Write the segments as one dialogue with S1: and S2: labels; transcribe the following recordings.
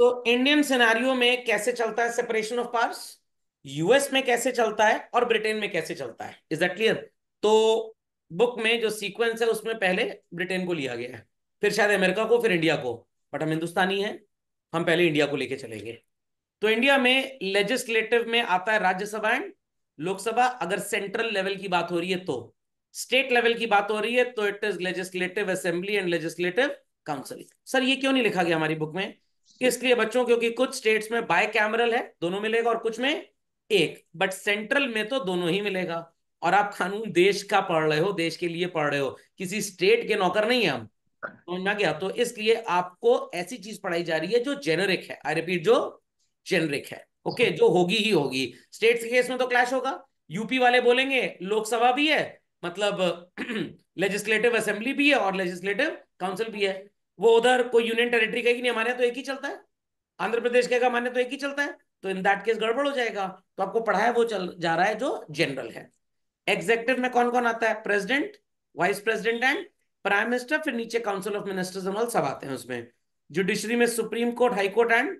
S1: तो Indian scenario में कैसे चलता है सेपरेशन ऑफ पावर्स यूएस में कैसे चलता है और ब्रिटेन में कैसे चलता है इज दैट क्लियर तो बुक में जो सीक्वेंस है उसमें पहले ब्रिटेन को लिया गया है फिर शायद अमेरिका को फिर इंडिया को बट हम हिंदुस्तानी हैं हम पहले इंडिया को लेके चलेंगे तो इंडिया में लेजिस्लेटिव में आता है राज्यसभा एंड लोकसभा अगर सेंट्रल लेवल की बात हो रही है तो स्टेट लेवल की बात हो रही है तो it is legislative assembly and legislative council sir ये क्यों नहीं लिखा गया हमारी बुक में इसलिए बच्चों क्योंकि कुछ स्टेट्स में बाय कैमरल है दोनों मिलेगा और कुछ में एक बट सेंट्रल में तो दोनों ही मिलेगा और आप कानून देश का पढ़ रहे हो देश के लिए पढ़ रहे हो किसी स्टेट के नौकर नहीं है हम समझना गया तो इसलिए आपको ऐसी चीज पढ़ाई जा रही है जो जेनरिक है आई रिपीट जो जेनरिक है ओके okay, जो होगी ही होगी स्टेट के केस में तो क्लैश होगा यूपी वाले बोलेंगे लोकसभा भी है मतलब लेजिस्लेटिव असेंबली भी है और लेजिस्लेटिव काउंसिल भी है वो उधर कोई यूनियन टेरिटरी कहेगी नहीं हमारे यहाँ तो एक ही चलता है आंध्र प्रदेश कहेगा हमारे तो एक ही चलता है तो इन दैट केस गड़बड़ हो जाएगा तो आपको पढ़ाया वो चल जा रहा है जो जनरल है एग्जेक्टिव में कौन कौन आता है president vice president and prime minister फिर नीचे काउंसिल ऑफ मिनिस्टर्स जनरल सब आते हैं उसमें जुडिशरी में supreme court high court and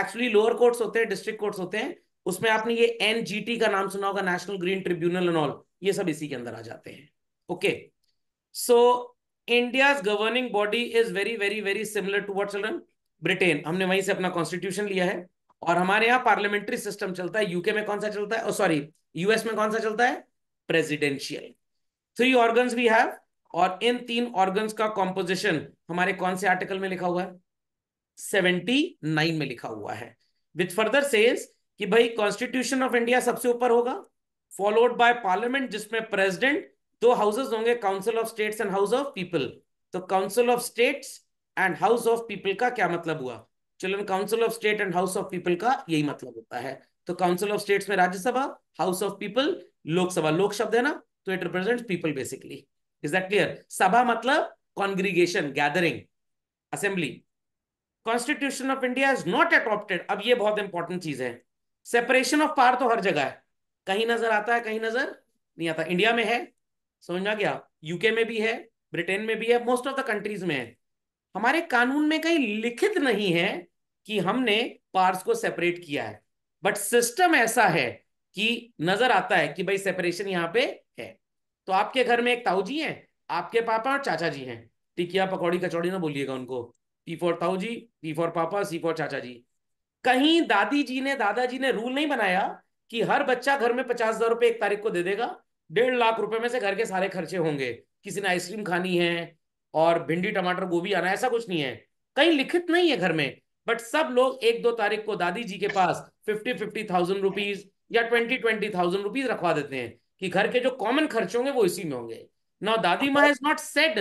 S1: actually lower courts होते हैं डिस्ट्रिक्ट कोर्ट्स होते हैं उसमें आपने ये एनजीटी का नाम सुना होगा national green tribunal and all ये सब इसी के अंदर आ जाते हैं okay so India governing body is very very very similar to what children Britain हमने वहीं से अपना कॉन्स्टिट्यूशन लिया है और हमारे यहाँ पार्लियामेंट्री सिस्टम चलता है यूके में कौन सा चलता है सॉरी oh, यूएस में कौन सा चलता है presidential three organ we have और इन तीन ऑर्गन का कॉम्पोजिशन हमारे कौन से आर्टिकल में लिखा हुआ है सेवेंटी नाइन में लिखा हुआ है विथ फर्दर सेज कि भाई कॉन्स्टिट्यूशन ऑफ इंडिया सबसे ऊपर होगा फॉलोड बाय पार्लियामेंट जिसमें प्रेसिडेंट दो हाउसेस होंगे council of states and house of people तो council of states and house of people का क्या मतलब हुआ children council of state and house of people का यही मतलब होता है तो काउंसिल ऑफ स्टेट्स में Rajya Sabha house of people Lok Sabha लोक शब्द है ना तो it represent people basically is that clear सभा मतलब congregation gathering assembly constitution of India is not adopted अब ये बहुत इंपॉर्टेंट चीज है सेपरेशन ऑफ पावर तो हर जगह है कहीं नजर आता है कहीं नजर नहीं आता इंडिया में है समझना क्या यूके में भी है ब्रिटेन में भी है मोस्ट ऑफ द कंट्रीज में है हमारे कानून में कहीं लिखित नहीं है कि हमने पार्स को सेपरेट किया है बट सिस्टम ऐसा है कि नजर आता है कि भाई सेपरेशन यहाँ पे है तो आपके घर में एक ताऊ जी है आपके पापा और चाचा जी हैं टिकिया पकौड़ी कचौड़ी ना बोलिएगा उनको पी फॉर ताऊ जी पी फॉर पापा सी फॉर चाचा जी कहीं दादी जी ने दादाजी ने रूल नहीं बनाया कि हर बच्चा घर में पचास हजार रुपए एक तारीख को दे देगा डेढ़ लाख रुपए में से घर के सारे खर्चे होंगे किसी ने आइसक्रीम खानी है और भिंडी टमाटर गोभी आना ऐसा कुछ नहीं है कहीं लिखित नहीं है घर में बट सब लोग एक दो तारीख को दादी जी के पास फिफ्टी फिफ्टी थाउजेंड रुपीज या ट्वेंटी ट्वेंटी थाउजेंड रुपीज रखवा देते हैं कि घर के जो कॉमन खर्च होंगे वो इसी में होंगे नौ दादी माँ इज नॉट सेड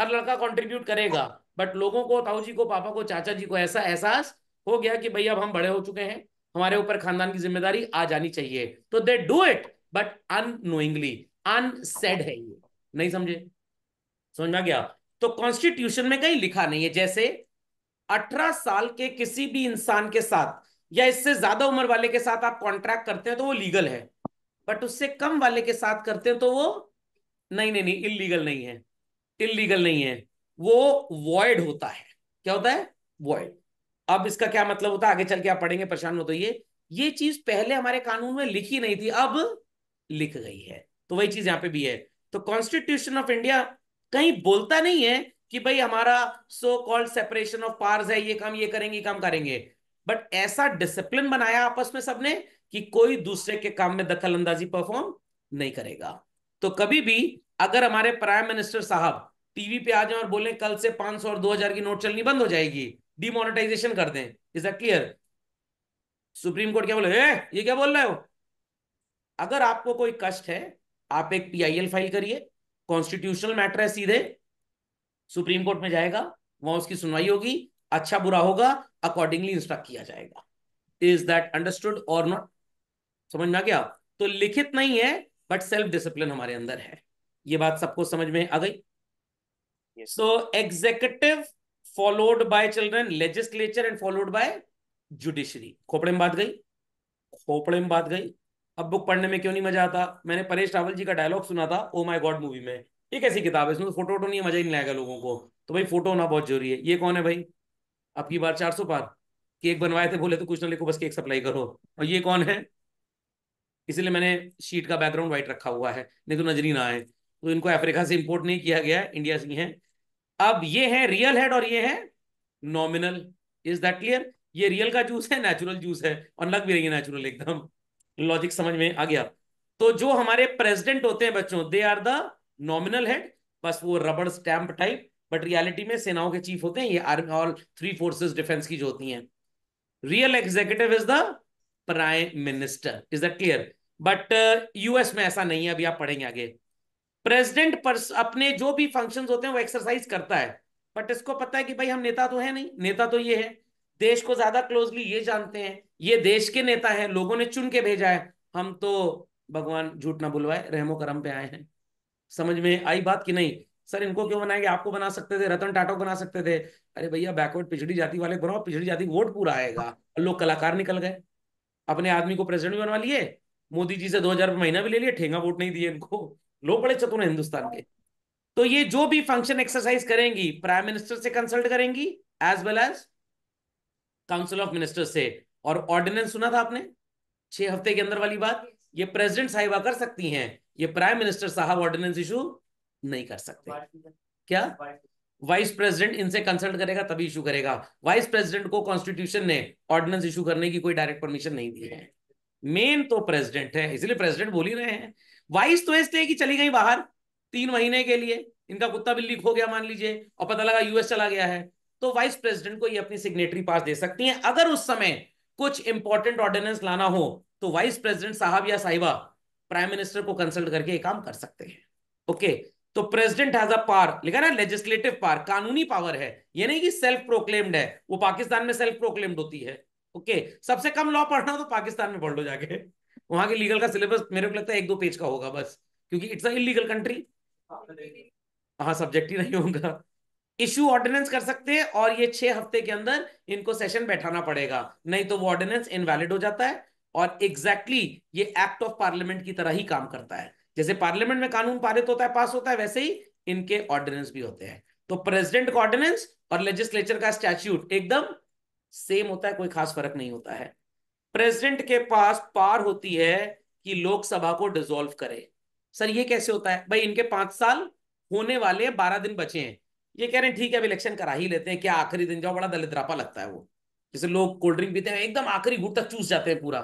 S1: हर लड़का कॉन्ट्रीब्यूट करेगा बट लोगों को ताऊ जी को पापा को चाचा जी को ऐसा एहसास हो गया कि भाई अब हम बड़े हो चुके हैं हमारे ऊपर खानदान की जिम्मेदारी आ जानी चाहिए तो they do it but annoyingly unsaid है ये नहीं समझे समझना गया तो कॉन्स्टिट्यूशन में कहीं लिखा नहीं है जैसे अठारह साल के किसी भी इंसान के साथ या इससे ज्यादा उम्र वाले के साथ आप कॉन्ट्रैक्ट करते हैं तो वो लीगल है बट उससे कम वाले के साथ करते हैं तो वो नहीं नहीं नहीं इलीगल नहीं है इलीगल नहीं है वो वॉइड होता है क्या होता है वॉइड अब इसका क्या मतलब होता है आगे चल के आप पढ़ेंगे परेशान हो तो ये ये चीज पहले हमारे कानून में लिखी नहीं थी अब लिख गई है तो वही चीज यहाँ पे भी है तो कॉन्स्टिट्यूशन ऑफ इंडिया कहीं बोलता नहीं है कि भाई हमारा so called separation of powers है ये काम ये करेंगे काम करेंगे बट ऐसा डिसिप्लिन बनाया आपस में सबने कि कोई दूसरे के काम में दखल अंदाजी परफॉर्म नहीं करेगा तो कभी भी अगर हमारे प्राइम मिनिस्टर साहब टीवी पे आ जाए और बोले कल से 500 और 2000 की नोट चलनी बंद हो जाएगी डिमोनेटाइजेशन कर दें is a clear supreme court क्या बोले ए, ये क्या बोल रहे हो अगर आपको कोई कष्ट है आप एक पीआईएल फाइल करिए कॉन्स्टिट्यूशनल मैटर है सीधे सुप्रीम कोर्ट में जाएगा वहां उसकी सुनवाई होगी अच्छा बुरा होगा अकॉर्डिंगली इंस्ट्रक्ट किया जाएगा इज दैट अंडरस्टूड और नॉट समझ में आ गया तो लिखित नहीं है बट सेल्फ डिसिप्लिन हमारे अंदर है ये बात सबको समझ में आ गई so executive followed by children legislature and followed by judiciary खोपड़े में बात गई खोपड़े में बात गई अब बुक पढ़ने में क्यों नहीं मजा आता मैंने परेश रावल जी का डायलॉग सुना था ओ माई गॉड मूवी में ये कैसी किताब है इसमें फोटो वोटो नहीं मजा ही नहीं आएगा लोगों को तो भाई फोटो होना बहुत जरूरी है ये कौन है भाई अब की बार चार सौ पार केक बनवाए थे बोले तो कुछ ना लिखो बस केक सप्लाई करो और ये कौन है इसलिए मैंने शीट का बैकग्राउंड व्हाइट रखा हुआ है नहीं तो नजरी ना आए तो इनको अफ्रीका से इम्पोर्ट नहीं किया गया इंडिया से हैं अब ये है रियल हेड और ये है नॉमिनल इज दैट क्लियर ये रियल का जूस है नेचुरल जूस है और लग भी रही है नेचुरल एकदम लॉजिक समझ में आ गया तो जो हमारे प्रेसिडेंट होते हैं बच्चों they are the nominal head बस वो रबड़ स्टैंप टाइप बट रियलिटी में सेनाओं के चीफ होते हैं ये army all three forces defence की जो होती हैं real executive is the prime minister is that clear but US में ऐसा नहीं है अभी आप पढ़ेंगे आगे प्रेसिडेंट अपने जो भी फंक्शन होते हैं वो एक्सरसाइज करता है बट इसको पता है कि भाई हम नेता तो है नहीं नेता तो ये है देश को ज्यादा क्लोजली ये जानते हैं ये देश के नेता हैं लोगों ने चुन के भेजा है हम तो भगवान झूठ ना बुलवाए रहमो करम पे आए हैं समझ में आई बात कि नहीं सर इनको क्यों बनाएंगे आपको बना सकते थे रतन टाटो को बना सकते थे अरे भैया बैकवर्ड पिछड़ी जाति वाले बनाओ पिछड़ी जाति वोट पूरा आएगा लोग कलाकार निकल गए अपने आदमी को प्रेसिडेंट भी बनवा लिए मोदी जी से दो हजार महीना भी ले लिए ठेंगा वोट नहीं दिए इनको लोग बड़े चतुर हैं हिंदुस्तान के तो ये जो भी फंक्शन एक्सरसाइज करेंगी प्राइम मिनिस्टर से कंसल्ट करेंगी as well as council of minister से और ऑर्डिनेंस सुना था आपने छह हफ्ते के अंदर वाली बात ये प्रेसिडेंट साहिबा कर सकती हैं ये प्राइम मिनिस्टर साहब ऑर्डिनेंस इशू नहीं कर सकते क्या वाइस प्रेसिडेंट इनसे कंसल्ट करेगा तभी इशू करेगा वाइस प्रेसिडेंट को कॉन्स्टिट्यूशन ने ऑर्डिनेंस इशू करने की कोई डायरेक्ट परमिशन नहीं दी है मेन तो प्रेसिडेंट है इसलिए प्रेसिडेंट बोल ही रहे हैं वाइस तो ऐसे कि चली गई बाहर तीन महीने के लिए इनका कुत्ता बिल्ली खो गया मान लीजिए और पता लगा यूएस चला गया है तो वाइस प्रेसिडेंट को ये अपनी सिग्नेटरी पास दे सकती हैं अगर उस समय कुछ इंपॉर्टेंट ऑर्डिनेंस लाना हो तो वाइस प्रेसिडेंट साहब या साहिबा प्राइम मिनिस्टर को कंसल्ट करके ये काम कर सकते हैं ओके तो प्रेसिडेंट हैज अ पार लिखा ना लेजिस्लेटिव पार कानूनी पावर है ये नहीं कि सेल्फ प्रोक्लेम्ड है वो पाकिस्तान में सेल्फ प्रोक्लेम्ड होती है ओके सबसे कम लॉ पढ़ना हो तो पाकिस्तान में पढ़ लो जाके वहां के लीगल का सिलेबस मेरे को लगता है एक दो पेज का होगा बस क्योंकि इट्स अ इलीगल कंट्री हाँ सब्जेक्ट हाँ, ही नहीं होगा इश्यू ऑर्डिनेंस कर सकते हैं और ये छह हफ्ते के अंदर इनको सेशन बैठाना पड़ेगा नहीं तो वो ऑर्डिनेंस इनवैलिड हो जाता है और एग्जैक्टली exactly ये एक्ट ऑफ पार्लियामेंट की तरह ही काम करता है जैसे पार्लियामेंट में कानून पारित होता है पास होता है वैसे ही इनके ऑर्डिनेंस भी होते हैं तो प्रेसिडेंट का ऑर्डिनेंस और लेजिस्लेचर का स्टैच्यूट एकदम सेम होता है कोई खास फर्क नहीं होता है प्रेसिडेंट के पास पार होती है कि लोकसभा को डिजोल्व करे सर ये कैसे होता है भाई इनके पांच साल होने वाले बारह दिन बचे हैं ये कह रहे हैं ठीक है अब इलेक्शन करा ही लेते हैं क्या आखिरी दिन जाओ बड़ा दलितरापा लगता है वो जैसे लोग कोल्ड ड्रिंक पीते हैं एकदम आखिरी घुट तक चूस जाते हैं पूरा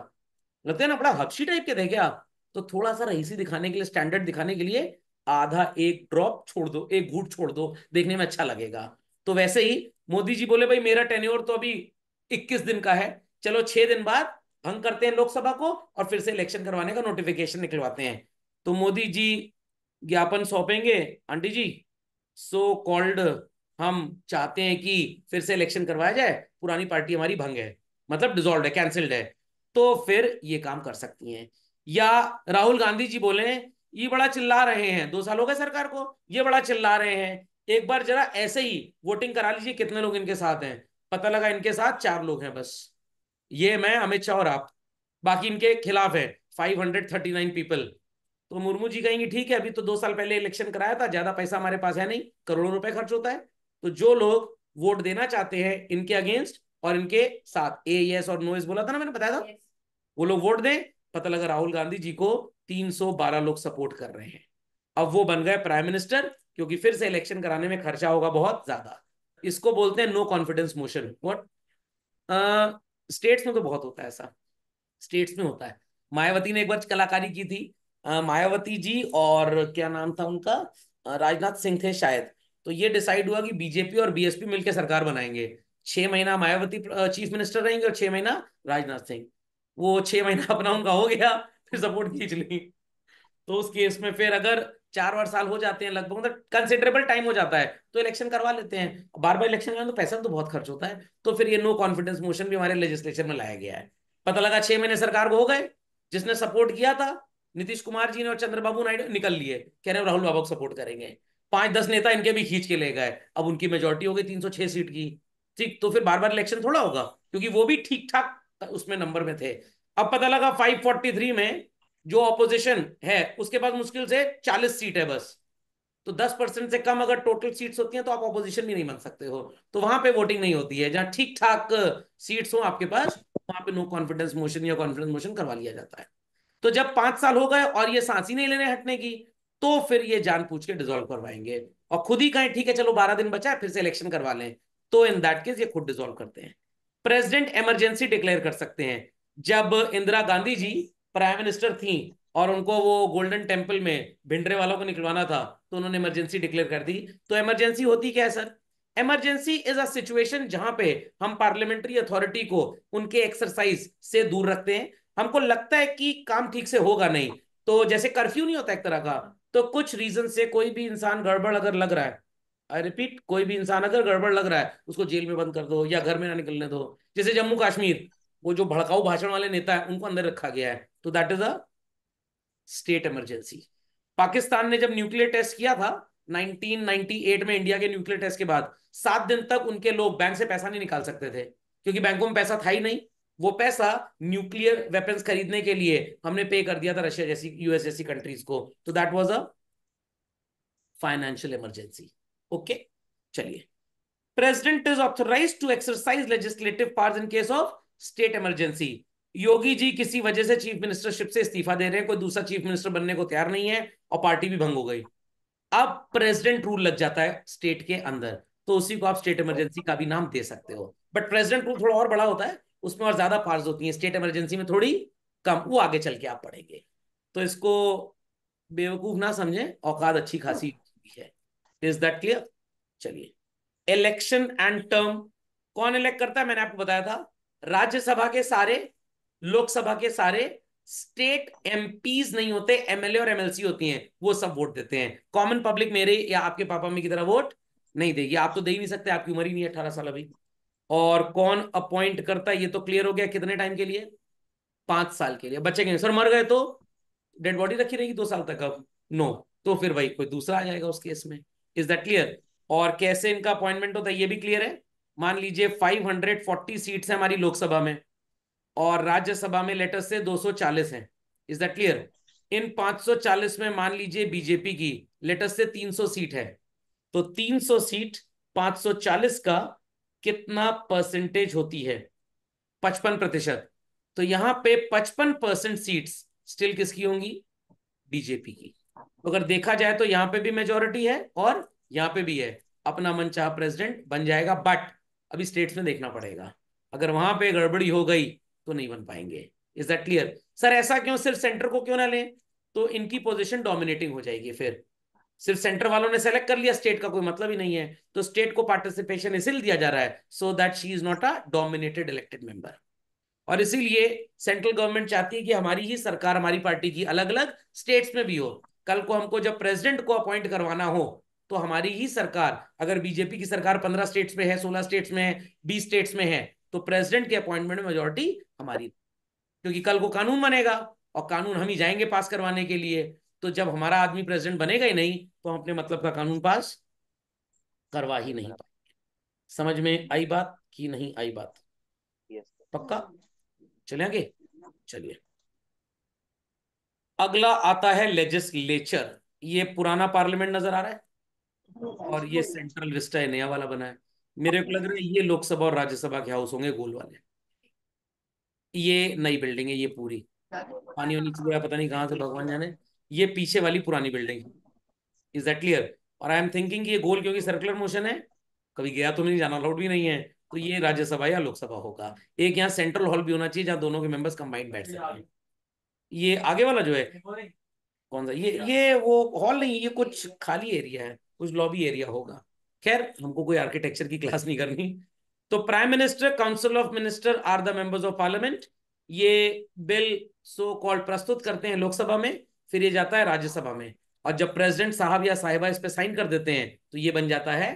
S1: लगते हैं ना बड़ा हबशी टाइप के देखे आप तो थोड़ा सा रईसी दिखाने के लिए स्टैंडर्ड दिखाने के लिए आधा एक ड्रॉप छोड़ दो एक घूट छोड़ दो देखने में अच्छा लगेगा तो वैसे ही मोदी जी बोले भाई मेरा टेन्योर तो अभी इक्कीस दिन का है चलो छह दिन बाद भंग करते हैं लोकसभा को और फिर से इलेक्शन करवाने का नोटिफिकेशन निकलवाते हैं तो मोदी जी ज्ञापन सौंपेंगे आंटी जी सो कॉल्ड हम चाहते हैं कि फिर से इलेक्शन करवाया जाए पुरानी पार्टी हमारी भंग है मतलब डिजोल्व है कैंसिल्ड है तो फिर ये काम कर सकती हैं या राहुल गांधी जी बोले ये बड़ा चिल्ला रहे हैं दो साल हो गए सरकार को ये बड़ा चिल्ला रहे हैं एक बार जरा ऐसे ही वोटिंग करा लीजिए कितने लोग इनके साथ हैं पता लगा इनके साथ चार लोग हैं बस ये मैं अमित शाह और आप बाकी इनके खिलाफ है नाइन पीपल तो मुर्मू जी कहेंगे ठीक है अभी तो दो साल पहले इलेक्शन कराया था ज्यादा पैसा हमारे पास है नहीं करोड़ों रुपए खर्च होता है तो जो लोग वोट देना चाहते हैं इनके अगेंस्ट और इनके साथ ए यस और नो एस बोला था ना मैंने बताया था वो लोग वोट दें पता लगा राहुल गांधी जी को 312 लोग सपोर्ट कर रहे हैं अब वो बन गए प्राइम मिनिस्टर क्योंकि फिर से इलेक्शन कराने में खर्चा होगा बहुत ज्यादा इसको बोलते हैं no confidence motion what states में तो बहुत होता है ऐसा स्टेट्स में होता है मायावती ने एक बार कलाकारी की थी मायावती जी और क्या नाम था उनका राजनाथ सिंह थे शायद तो ये डिसाइड हुआ कि बीजेपी और बीएसपी मिलकर सरकार बनाएंगे छह महीना मायावती चीफ मिनिस्टर रहेंगे और छह महीना राजनाथ सिंह वो छह महीना अपना उनका हो गया फिर सपोर्ट खींच ली तो उस केस में फिर अगर चार बार साल हो जाते हैं लगभग मतलब कंसिडरेबल टाइम हो जाता है तो इलेक्शन करवा लेते हैं बार बार इलेक्शन करें तो पैसा तो बहुत खर्च होता है तो फिर ये नो कॉन्फिडेंस मोशन भी हमारे लेजिस्लेशन में लाया गया है पता लगा छह महीने सरकार को हो गए जिसने सपोर्ट किया था नीतीश कुमार जी ने और चंद्रबाबू नायडू निकल लिए कह रहे हैं राहुल बाबा को सपोर्ट करेंगे पांच दस नेता इनके भी खींच के ले गए अब उनकी मेजोरिटी हो गई तीन सीट की ठीक तो फिर बार बार इलेक्शन थोड़ा होगा क्योंकि वो भी ठीक ठाक उसमें नंबर में थे अब पता लगा 543 में जो ऑपोजिशन है उसके पास मुश्किल से 40 सीट है बस तो 10 परसेंट से कम अगर टोटल सीट्स होती हैं तो आप ऑपोजिशन भी नहीं बन सकते हो तो वहां पे वोटिंग नहीं होती है जहां ठीक ठाक सीट्स हो आपके पास वहां पे नो कॉन्फिडेंस मोशन या कॉन्फिडेंस मोशन करवा लिया जाता है तो जब पांच साल हो गए और ये सांस ही नहीं लेने हटने की तो फिर ये जान पूछ के डिजोल्व करवाएंगे और खुद ही कहें ठीक है चलो बारह दिन बचा है फिर से इलेक्शन करवा लें तो इन दैट केस ये खुद डिजोल्व करते हैं प्रेसिडेंट इमरजेंसी डिक्लेयर कर सकते हैं जब इंदिरा गांधी जी प्राइम मिनिस्टर थी और उनको वो गोल्डन टेम्पल में भिंडरे वालों को निकलवाना था तो उन्होंने इमरजेंसी डिक्लेयर कर दी तो इमरजेंसी होती क्या है sir emergency is a situation जहां पे हम पार्लियामेंट्री अथॉरिटी को उनके एक्सरसाइज से दूर रखते हैं हमको लगता है कि काम ठीक से होगा नहीं तो जैसे कर्फ्यू नहीं होता एक तरह का तो कुछ रीजन से कोई भी इंसान गड़बड़ अगर लग रहा है आई रिपीट कोई भी इंसान अगर गड़बड़ लग रहा है उसको जेल में बंद कर दो या घर में ना निकलने दो जैसे जम्मू कश्मीर वो जो भड़काऊ भाषण वाले नेता है उनको अंदर रखा गया है तो that is a state emergency Pakistan ने जब न्यूक्लियर टेस्ट किया था 1998 में इंडिया के न्यूक्लियर टेस्ट के बाद सात दिन तक उनके लोग बैंक से पैसा नहीं निकाल सकते थे क्योंकि बैंकों में पैसा था ही नहीं वो पैसा न्यूक्लियर वेपन्स खरीदने के लिए हमने पे कर दिया था रशिया जैसी यूएस जैसी कंट्रीज को तो that was a financial emergency okay चलिए president is authorise to exercise legislative powers in case of state emergency Yogi ji किसी वजह से चीफ मिनिस्टरशिप से इस्तीफा दे रहे हैं कोई दूसरा चीफ मिनिस्टर बनने को तैयार नहीं है और पार्टी भी भंग हो गई अब प्रेसिडेंट रूल लग जाता है स्टेट के अंदर तो उसी को आप स्टेट इमरजेंसी का भी नाम दे सकते हो बट प्रेसिडेंट रूल थोड़ा और बड़ा होता है उसमें और ज्यादा पार्स होती है स्टेट इमरजेंसी में थोड़ी कम वो आगे चल के आप पढ़ेंगे तो इसको बेवकूफ ना समझें औकात अच्छी खासी है इज दैट क्लियर चलिए इलेक्शन एंड टर्म कौन इलेक्ट करता है मैंने आपको बताया था राज्यसभा के सारे लोकसभा के सारे स्टेट एमपीज नहीं होते एमएलए और एमएलसी होती हैं वो सब वोट देते हैं कॉमन पब्लिक मेरे या आपके पापा मम्मी की तरह वोट नहीं देगी आप तो दे ही नहीं सकते आपकी उम्र ही नहीं अठारह साल अभी और कौन अपॉइंट करता है ये तो क्लियर हो गया कितने टाइम के लिए पांच साल के लिए बच्चे कहेंगे सर मर गए तो डेड बॉडी रखी रहेगी दो साल तक अब नो तो फिर भाई कोई दूसरा आ जाएगा उस केस में इज दैट क्लियर और कैसे इनका अपॉइंटमेंट होता है ये भी क्लियर है मान लीजिए 540 सीट्स है हमारी लोकसभा में और राज्यसभा में लेटर से 240 हैं इज दैट क्लियर इन 540 में मान लीजिए बीजेपी की लेटर से 300 सीट है तो 300 सीट 540 का कितना परसेंटेज होती है पचपन प्रतिशत तो यहां पे पचपन परसेंट सीट स्टिल किसकी होंगी बीजेपी की तो अगर देखा जाए तो यहां पे भी मेजोरिटी है और यहां पे भी है अपना चाह प्रेसिडेंट बन जाएगा बट अभी स्टेट्स में देखना पड़ेगा अगर वहां पे गड़बड़ी हो गई तो नहीं बन पाएंगे इज दैट क्लियर सर ऐसा क्यों सिर्फ सेंटर को क्यों ना लें तो इनकी पोजीशन डोमिनेटिंग हो जाएगी फिर सिर्फ सेंटर वालों ने सेलेक्ट कर लिया स्टेट का कोई मतलब ही नहीं है तो स्टेट को पार्टिसिपेशन इसीलिए दिया जा रहा है so that she is not a dominated elected member और इसीलिए सेंट्रल गवर्नमेंट चाहती है कि हमारी ही सरकार हमारी पार्टी की अलग अलग स्टेट्स में भी हो कल को हमको जब प्रेसिडेंट को अपॉइंट करवाना हो तो हमारी ही सरकार अगर बीजेपी की सरकार पंद्रह स्टेट्स में है सोलह स्टेट्स में है बीस स्टेट्स में है तो प्रेसिडेंट के अपॉइंटमेंट में मेजोरिटी हमारी क्योंकि कल को कानून बनेगा और कानून हम ही जाएंगे पास करवाने के लिए तो जब हमारा आदमी प्रेसिडेंट बनेगा ही नहीं तो हम अपने मतलब का कानून पास करवा ही नहीं पाएंगे समझ में आई बात कि नहीं आई बात पक्का चले आगे चलिए अगला आता है लेजिस्लेचर ये पुराना पार्लियामेंट नजर आ रहा है और ये सेंट्रल विस्टा है नया वाला बना है मेरे को लग रहा है ये लोकसभा और राज्यसभा के हाउस होंगे गोल वाले ये नई बिल्डिंग है ये पूरी पानी वानी चीज पता नहीं कहां से भगवान जाने ये पीछे वाली पुरानी बिल्डिंग है इज दैट क्लियर और आई एम थिंकिंग ये गोल क्योंकि सर्कुलर मोशन है कभी गया तो नहीं जाना अलाउड भी नहीं है तो ये राज्यसभा या लोकसभा होगा एक यहाँ सेंट्रल हॉल भी होना चाहिए जहाँ दोनों के मेंबर्स कंबाइंड बैठ सकते हैं ये आगे वाला जो है कौन सा ये ये वो हॉल नहीं ये कुछ खाली एरिया है कुछ लॉबी एरिया होगा खैर हमको कोई आर्किटेक्चर की क्लास नहीं करनी तो prime minister council of minister are the members of parliament ये बिल सो कॉल्ड प्रस्तुत करते हैं लोकसभा में फिर ये जाता है राज्यसभा में और जब प्रेसिडेंट साहब या साहिबा इस पे साइन कर देते हैं तो ये बन जाता है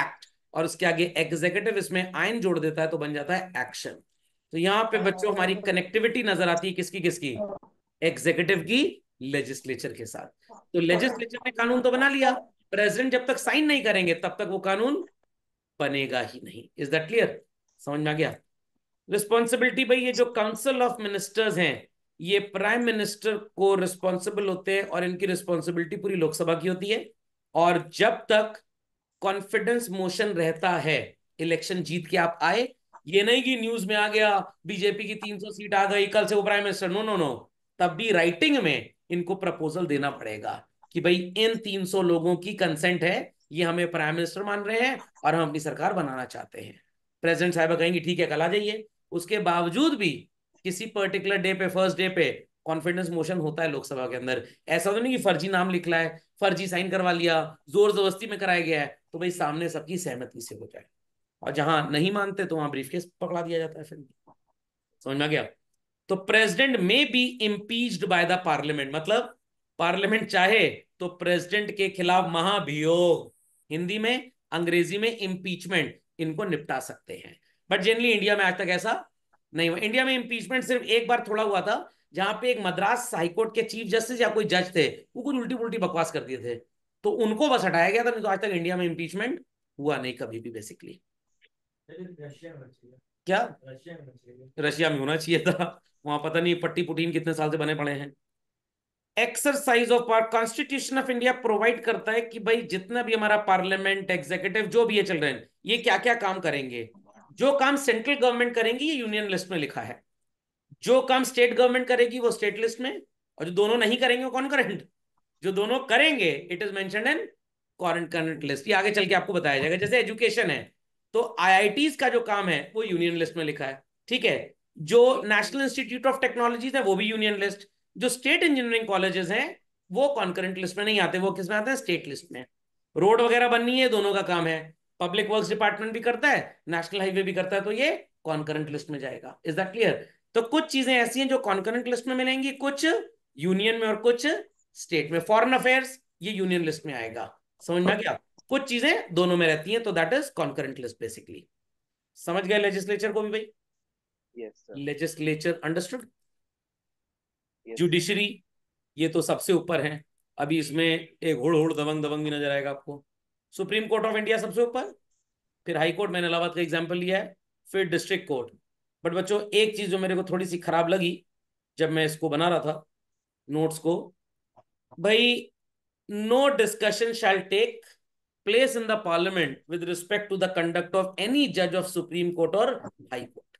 S1: एक्ट और उसके आगे एग्जीक्यूटिव इसमें आयन जोड़ देता है तो बन जाता है एक्शन तो यहाँ पे बच्चों हमारी कनेक्टिविटी नजर आती है किसकी किसकी एग्जीक्यूटिव की लेजिस्लेचर के साथ तो लेजिस्लेचर ने कानून तो बना लिया प्रेसिडेंट जब तक साइन नहीं करेंगे तब तक वो कानून बनेगा ही नहीं इज दट क्लियर समझ में आ गया रिस्पॉन्सिबिलिटी भाई ये जो काउंसिल ऑफ मिनिस्टर्स हैं ये प्राइम मिनिस्टर को रिस्पॉन्सिबल होते हैं और इनकी रिस्पॉन्सिबिलिटी पूरी लोकसभा की होती है और जब तक कॉन्फिडेंस मोशन रहता है इलेक्शन जीत के आप आए ये नहीं कि न्यूज में आ गया बीजेपी की 300 सीट आ गई कल से वो prime minister no no no तब भी राइटिंग में इनको प्रपोजल देना पड़ेगा कि भाई इन 300 लोगों की कंसेंट है ये हमें प्राइम मिनिस्टर मान रहे हैं और हम अपनी सरकार बनाना चाहते हैं प्रेजिडेंट साहब कहेंगे ठीक है कल आ जाइए उसके बावजूद भी किसी पर्टिकुलर डे पे फर्स्ट डे पे कॉन्फिडेंस मोशन होता है लोकसभा के अंदर ऐसा तो नहीं कि फर्जी नाम लिखला है फर्जी साइन करवा लिया जोर जबरदस्ती में कराया गया है तो भाई सामने सबकी सहमति से हो जाए और जहां नहीं मानते तो वहां ब्रीफ केस पकड़ा दिया जाता है फिर समझ में आ गया तो president may be impeach by the parliament मतलब पार्लियामेंट चाहे तो प्रेसिडेंट के खिलाफ महाभियोग हिंदी में अंग्रेजी में इम्पीचमेंट इनको निपटा सकते हैं बट जनरली इंडिया में आज तक ऐसा नहीं हुआ इंडिया में इम्पीचमेंट सिर्फ एक बार थोड़ा हुआ था जहां पे एक मद्रास हाईकोर्ट के चीफ जस्टिस या कोई जज थे वो कुछ उल्टी पुलटी बकवास कर दिए थे तो उनको बस हटाया गया था नहीं तो आज तक इंडिया में इम्पीचमेंट हुआ नहीं कभी भी बेसिकली क्या रशिया में होना चाहिए था वहां पता नहीं पट्टी पुटीन कितने साल से बने पड़े हैं exercise of power constitution of India provide करता है कि भाई जितना भी हमारा पार्लियामेंट एग्जीक्यूटिव जो भी ये चल रहे हैं ये क्या क्या काम करेंगे जो काम सेंट्रल गवर्नमेंट करेंगी ये यूनियन लिस्ट में लिखा है जो काम स्टेट गवर्नमेंट करेगी वो स्टेट लिस्ट में और जो दोनों नहीं करेंगे वो करेंट जो दोनों करेंगे इट इज मैं लिस्ट ये आगे चल के आपको बताया जाएगा जैसे एजुकेशन है तो आई का जो काम है वो यूनियन लिस्ट में लिखा है ठीक है जो नेशनल इंस्टीट्यूट ऑफ टेक्नोलॉजीज है वो भी यूनियन लिस्ट जो स्टेट इंजीनियरिंग कॉलेजेस हैं वो कॉन्करेंट लिस्ट में नहीं आते वो किस में आते हैं स्टेट लिस्ट में रोड वगैरह बननी है दोनों का काम है पब्लिक वर्क्स डिपार्टमेंट भी करता है नेशनल हाईवे भी करता है तो ये कॉन्करेंट लिस्ट में जाएगा इज दैट क्लियर तो कुछ चीजें ऐसी हैं जो कॉन्करेंट लिस्ट में मिलेंगी कुछ यूनियन में और कुछ स्टेट में फॉरेन अफेयर्स ये यूनियन लिस्ट में आएगा समझ में गया कुछ चीजें दोनों में रहती हैं तो that is concurrent list basically समझ गया लेजिस्लेचर को भी भाई लेजिस्लेचर अंडरस्टूड जुडिशरी ये तो सबसे ऊपर है अभी इसमें एक हुड़ हुड़ दबंग दबंग भी नजर आएगा आपको सुप्रीम कोर्ट ऑफ इंडिया सबसे ऊपर फिर हाई कोर्ट मैंने इलाहाबाद का एग्जाम्पल लिया है फिर डिस्ट्रिक्ट कोर्ट बट बच्चों एक चीज जो मेरे को थोड़ी सी खराब लगी जब मैं इसको बना रहा था नोट्स को भाई no discussion shall take place in the parliament with respect to the conduct of any जज ऑफ सुप्रीम कोर्ट और हाई कोर्ट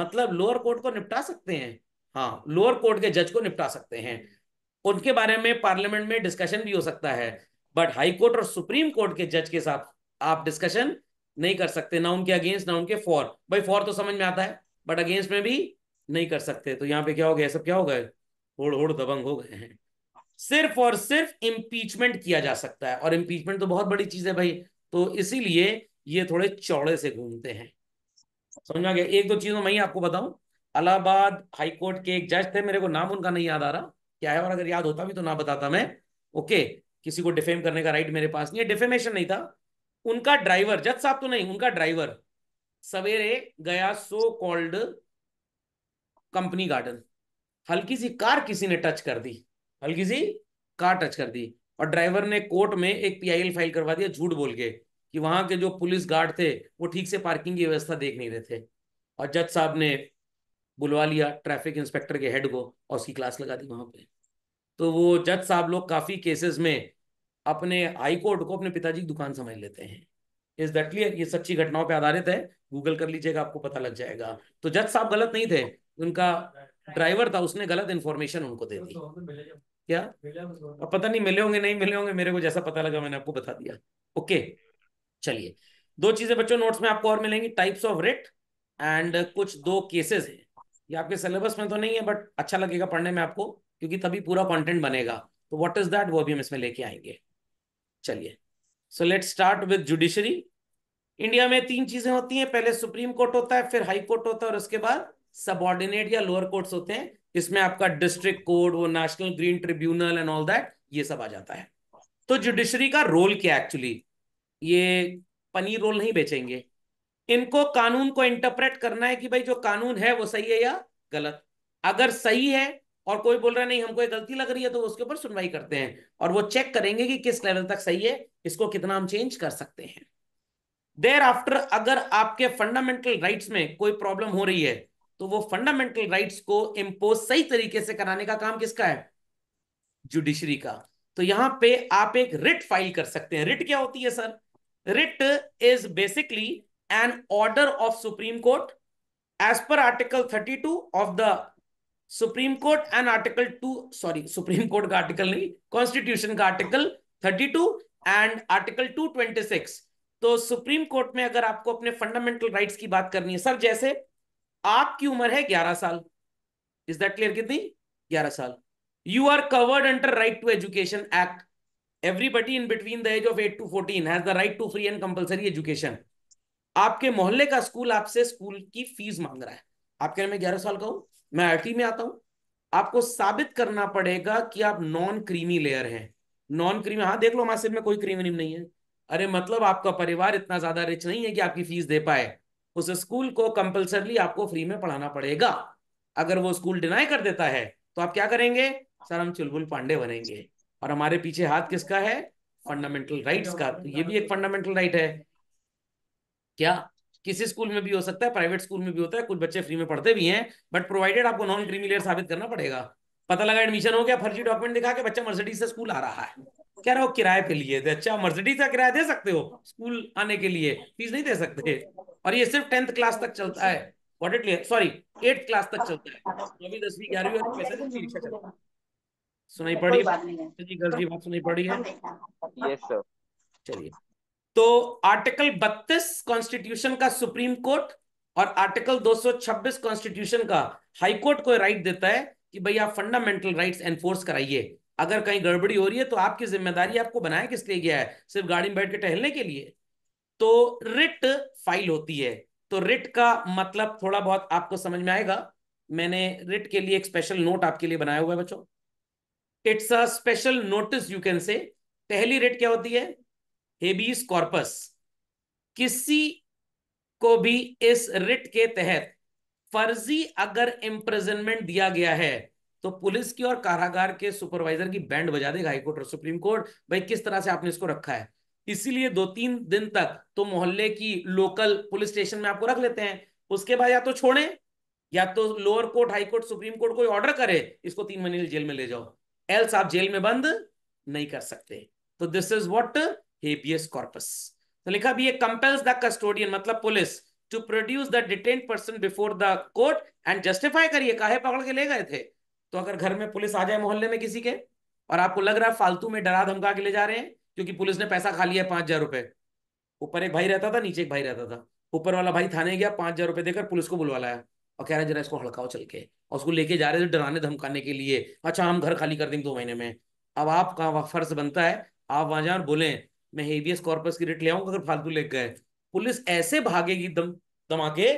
S1: मतलब लोअर कोर्ट को निपटा सकते हैं हाँ लोअर कोर्ट के जज को निपटा सकते हैं उनके बारे में पार्लियामेंट में डिस्कशन भी हो सकता है बट हाईकोर्ट और सुप्रीम कोर्ट के जज के साथ आप डिस्कशन नहीं कर सकते ना उनके अगेंस्ट ना उनके फॉर भाई फॉर तो समझ में आता है बट अगेंस्ट में भी नहीं कर सकते तो यहाँ पे क्या हो गया सब क्या हो गए होड़ होड़ दबंग हो गए हैं सिर्फ और सिर्फ इम्पीचमेंट किया जा सकता है और इम्पीचमेंट तो बहुत बड़ी चीज है भाई तो इसीलिए ये थोड़े चौड़े से घूमते हैं समझा गया एक दो चीजों मैं ही आपको बताऊं अलाहाबाद हाईकोर्ट के एक जज थे मेरे को नाम उनका नहीं याद आ रहा क्या है और अगर याद होता भी तो ना बताता मैं ओके किसी को डिफेम करने का राइट मेरे पास नहीं है डिफेमेशन नहीं था उनका ड्राइवर जज साहब तो नहीं उनका ड्राइवर सवेरे गया सो कॉल्ड कंपनी गार्डन हल्की सी कार किसी ने टच कर दी हल्की सी कार टच कर दी और ड्राइवर ने कोर्ट में एक पीआईएल फाइल करवा दिया झूठ बोल के कि वहां के जो पुलिस गार्ड थे वो ठीक से पार्किंग की व्यवस्था देख नहीं रहे थे और जज साहब ने बुलवा लिया ट्रैफिक इंस्पेक्टर के हेड को और उसकी क्लास लगा दी वहां पे तो वो जज साहब लोग काफी केसेस में अपने हाईकोर्ट कोर्ट को अपने पिताजी की दुकान समझ लेते हैं इज दैट क्लियर ये सच्ची घटनाओं पे आधारित है गूगल कर लीजिएगा आपको पता लग जाएगा तो जज साहब गलत नहीं थे उनका ड्राइवर था उसने गलत इन्फॉर्मेशन उनको दे दी क्या अब पता नहीं मिले होंगे नहीं मिले होंगे मेरे को जैसा पता लगा मैंने आपको बता दिया ओके चलिए दो चीजें बच्चों नोट्स में आपको और मिलेंगी टाइप्स ऑफ रिट एंड कुछ दो केसेस हैं ये आपके सिलेबस में तो नहीं है बट अच्छा लगेगा पढ़ने में आपको क्योंकि तभी पूरा कंटेंट बनेगा तो व्हाट इज दैट वो भी हम इसमें लेके आएंगे चलिए so let start with judiciary India में तीन चीजें होती हैं पहले सुप्रीम कोर्ट होता है फिर हाई कोर्ट होता है और उसके बाद सबॉर्डिनेट या लोअर कोर्ट्स होते हैं जिसमें आपका डिस्ट्रिक्ट कोर्ट वो national green tribunal and all that ये सब आ जाता है तो जुडिशरी का रोल क्या एक्चुअली ये पनीर रोल नहीं बेचेंगे इनको कानून को इंटरप्रेट करना है कि भाई जो कानून है वो सही है या गलत अगर सही है और कोई बोल रहा है नहीं हमको ये गलती लग रही है तो उसके ऊपर सुनवाई करते हैं और वो चेक करेंगे कि किस लेवल तक सही है इसको कितना हम चेंज कर सकते हैं देर आफ्टर अगर आपके फंडामेंटल राइट्स में कोई प्रॉब्लम हो रही है तो वो फंडामेंटल राइट्स को इम्पोज सही तरीके से कराने का काम किसका है जुडिशरी का तो यहां पे आप एक रिट फाइल कर सकते हैं रिट क्या होती है sir writ is basically an order of supreme court as per article 32 of the supreme court and article two sorry supreme court का आर्टिकल नहीं कॉन्स्टिट्यूशन का article thirty two and article two twenty six तो supreme court में अगर आपको अपने fundamental rights की बात करनी है सर जैसे आपकी उम्र है ग्यारह साल इज दैट क्लियर कितनी ग्यारह साल you are covered under right to education act everybody in between the age of eight to fourteen has the right to free and compulsory education आपके मोहल्ले का स्कूल आपसे स्कूल की फीस मांग रहा है आप कह रहे मैं ग्यारह साल का हूं मैं आईटी में आता हूं आपको साबित करना पड़ेगा कि आप नॉन क्रीमी लेयर हैं नॉन क्रीमी हाँ देख लो हमारे सिर में कोई क्रीमी नहीं है अरे मतलब आपका परिवार इतना ज्यादा रिच नहीं है कि आपकी फीस दे पाए उस स्कूल को कंपल्सरली आपको फ्री में पढ़ाना पड़ेगा अगर वो स्कूल डिनाई कर देता है तो आप क्या करेंगे सर हम चुलबुल पांडे बनेंगे और हमारे पीछे हाथ किसका है फंडामेंटल राइट्स का तो ये भी एक फंडामेंटल राइट है क्या किसी स्कूल में भी हो सकता है प्राइवेट स्कूल में भी होता है कुछ बच्चे फ्री में पढ़ते भी हैं बट प्रोवाइडेड आपको नॉन क्रीमिलेयर साबित करना पड़ेगा पता लगा एडमिशन हो गया फर्जी डॉक्यूमेंट दिखा के बच्चा मर्सिडीज से स्कूल आ रहा है कह रहा हो किराए के लिए अच्छा मर्सिडीज का किराया दे सकते हो स्कूल आने के लिए फीस नहीं दे सकते और ये सिर्फ टेंथ क्लास तक चलता है सॉरी एट क्लास तक चलता है नौवीं तो दसवीं ग्यारहवीं और पैसे रिक्शा चलता है सुनाई पड़ी बात नहीं है जी बात सुनाई पड़ी है यस सर चलिए तो आर्टिकल 32 कॉन्स्टिट्यूशन का सुप्रीम कोर्ट और आर्टिकल 226 कॉन्स्टिट्यूशन का हाई कोर्ट को राइट देता है कि भाई आप फंडामेंटल राइट्स एनफोर्स कराइए अगर कहीं गड़बड़ी हो रही है तो आपकी जिम्मेदारी आपको बनाया किस लिए गया है सिर्फ गाड़ी में बैठ के टहलने के लिए तो रिट फाइल होती है तो रिट का मतलब थोड़ा बहुत आपको समझ में आएगा मैंने रिट के लिए एक स्पेशल नोट आपके लिए बनाया हुआ है बच्चों it's a special notice you can say पहली रिट क्या होती है हेबीस कॉर्पस किसी को भी इस रिट के तहत फर्जी अगर इम्प्रेजनमेंट दिया गया है तो पुलिस की और कारागार के सुपरवाइजर की बैंड बजा देगा हाईकोर्ट और सुप्रीम कोर्ट भाई किस तरह से आपने इसको रखा है इसीलिए दो तीन दिन तक तो मोहल्ले की लोकल पुलिस स्टेशन में आपको रख लेते हैं उसके बाद या तो छोड़े या तो lower court high court supreme court कोई ऑर्डर करे इसको तीन महीने जेल में ले जाओ एल्स आप जेल में बंद नहीं कर सकते तो this is what habeas corpus तो लिखा भी ये कंपेल्स द कस्टोडियन मतलब police to produce the detain person before the court and justify करिए काहे पकड़ के ले गए थे तो अगर घर में पुलिस आ जाए मोहल्ले में किसी के और आपको लग रहा है फालतू में डरा धमका के ले जा रहे हैं क्योंकि पुलिस ने पैसा खा लिया पांच हजार रुपए ऊपर एक भाई रहता था नीचे एक भाई रहता था ऊपर वाला भाई थाने गया पांच हजार रुपए देकर पुलिस को बुलवा लाया और कह रहा है जरा इसको हड़काओ चल के और उसको लेके जा रहे थे डराने धमकाने के लिए अच्छा हम घर खाली कर देंगे दो महीने में अब आपका फर्ज बनता है आप वहां जाए बोले मैं हेवियस कॉर्पस की रेट ले आऊंगा अगर फालतू ले गए पुलिस ऐसे भागेगी दम दमाके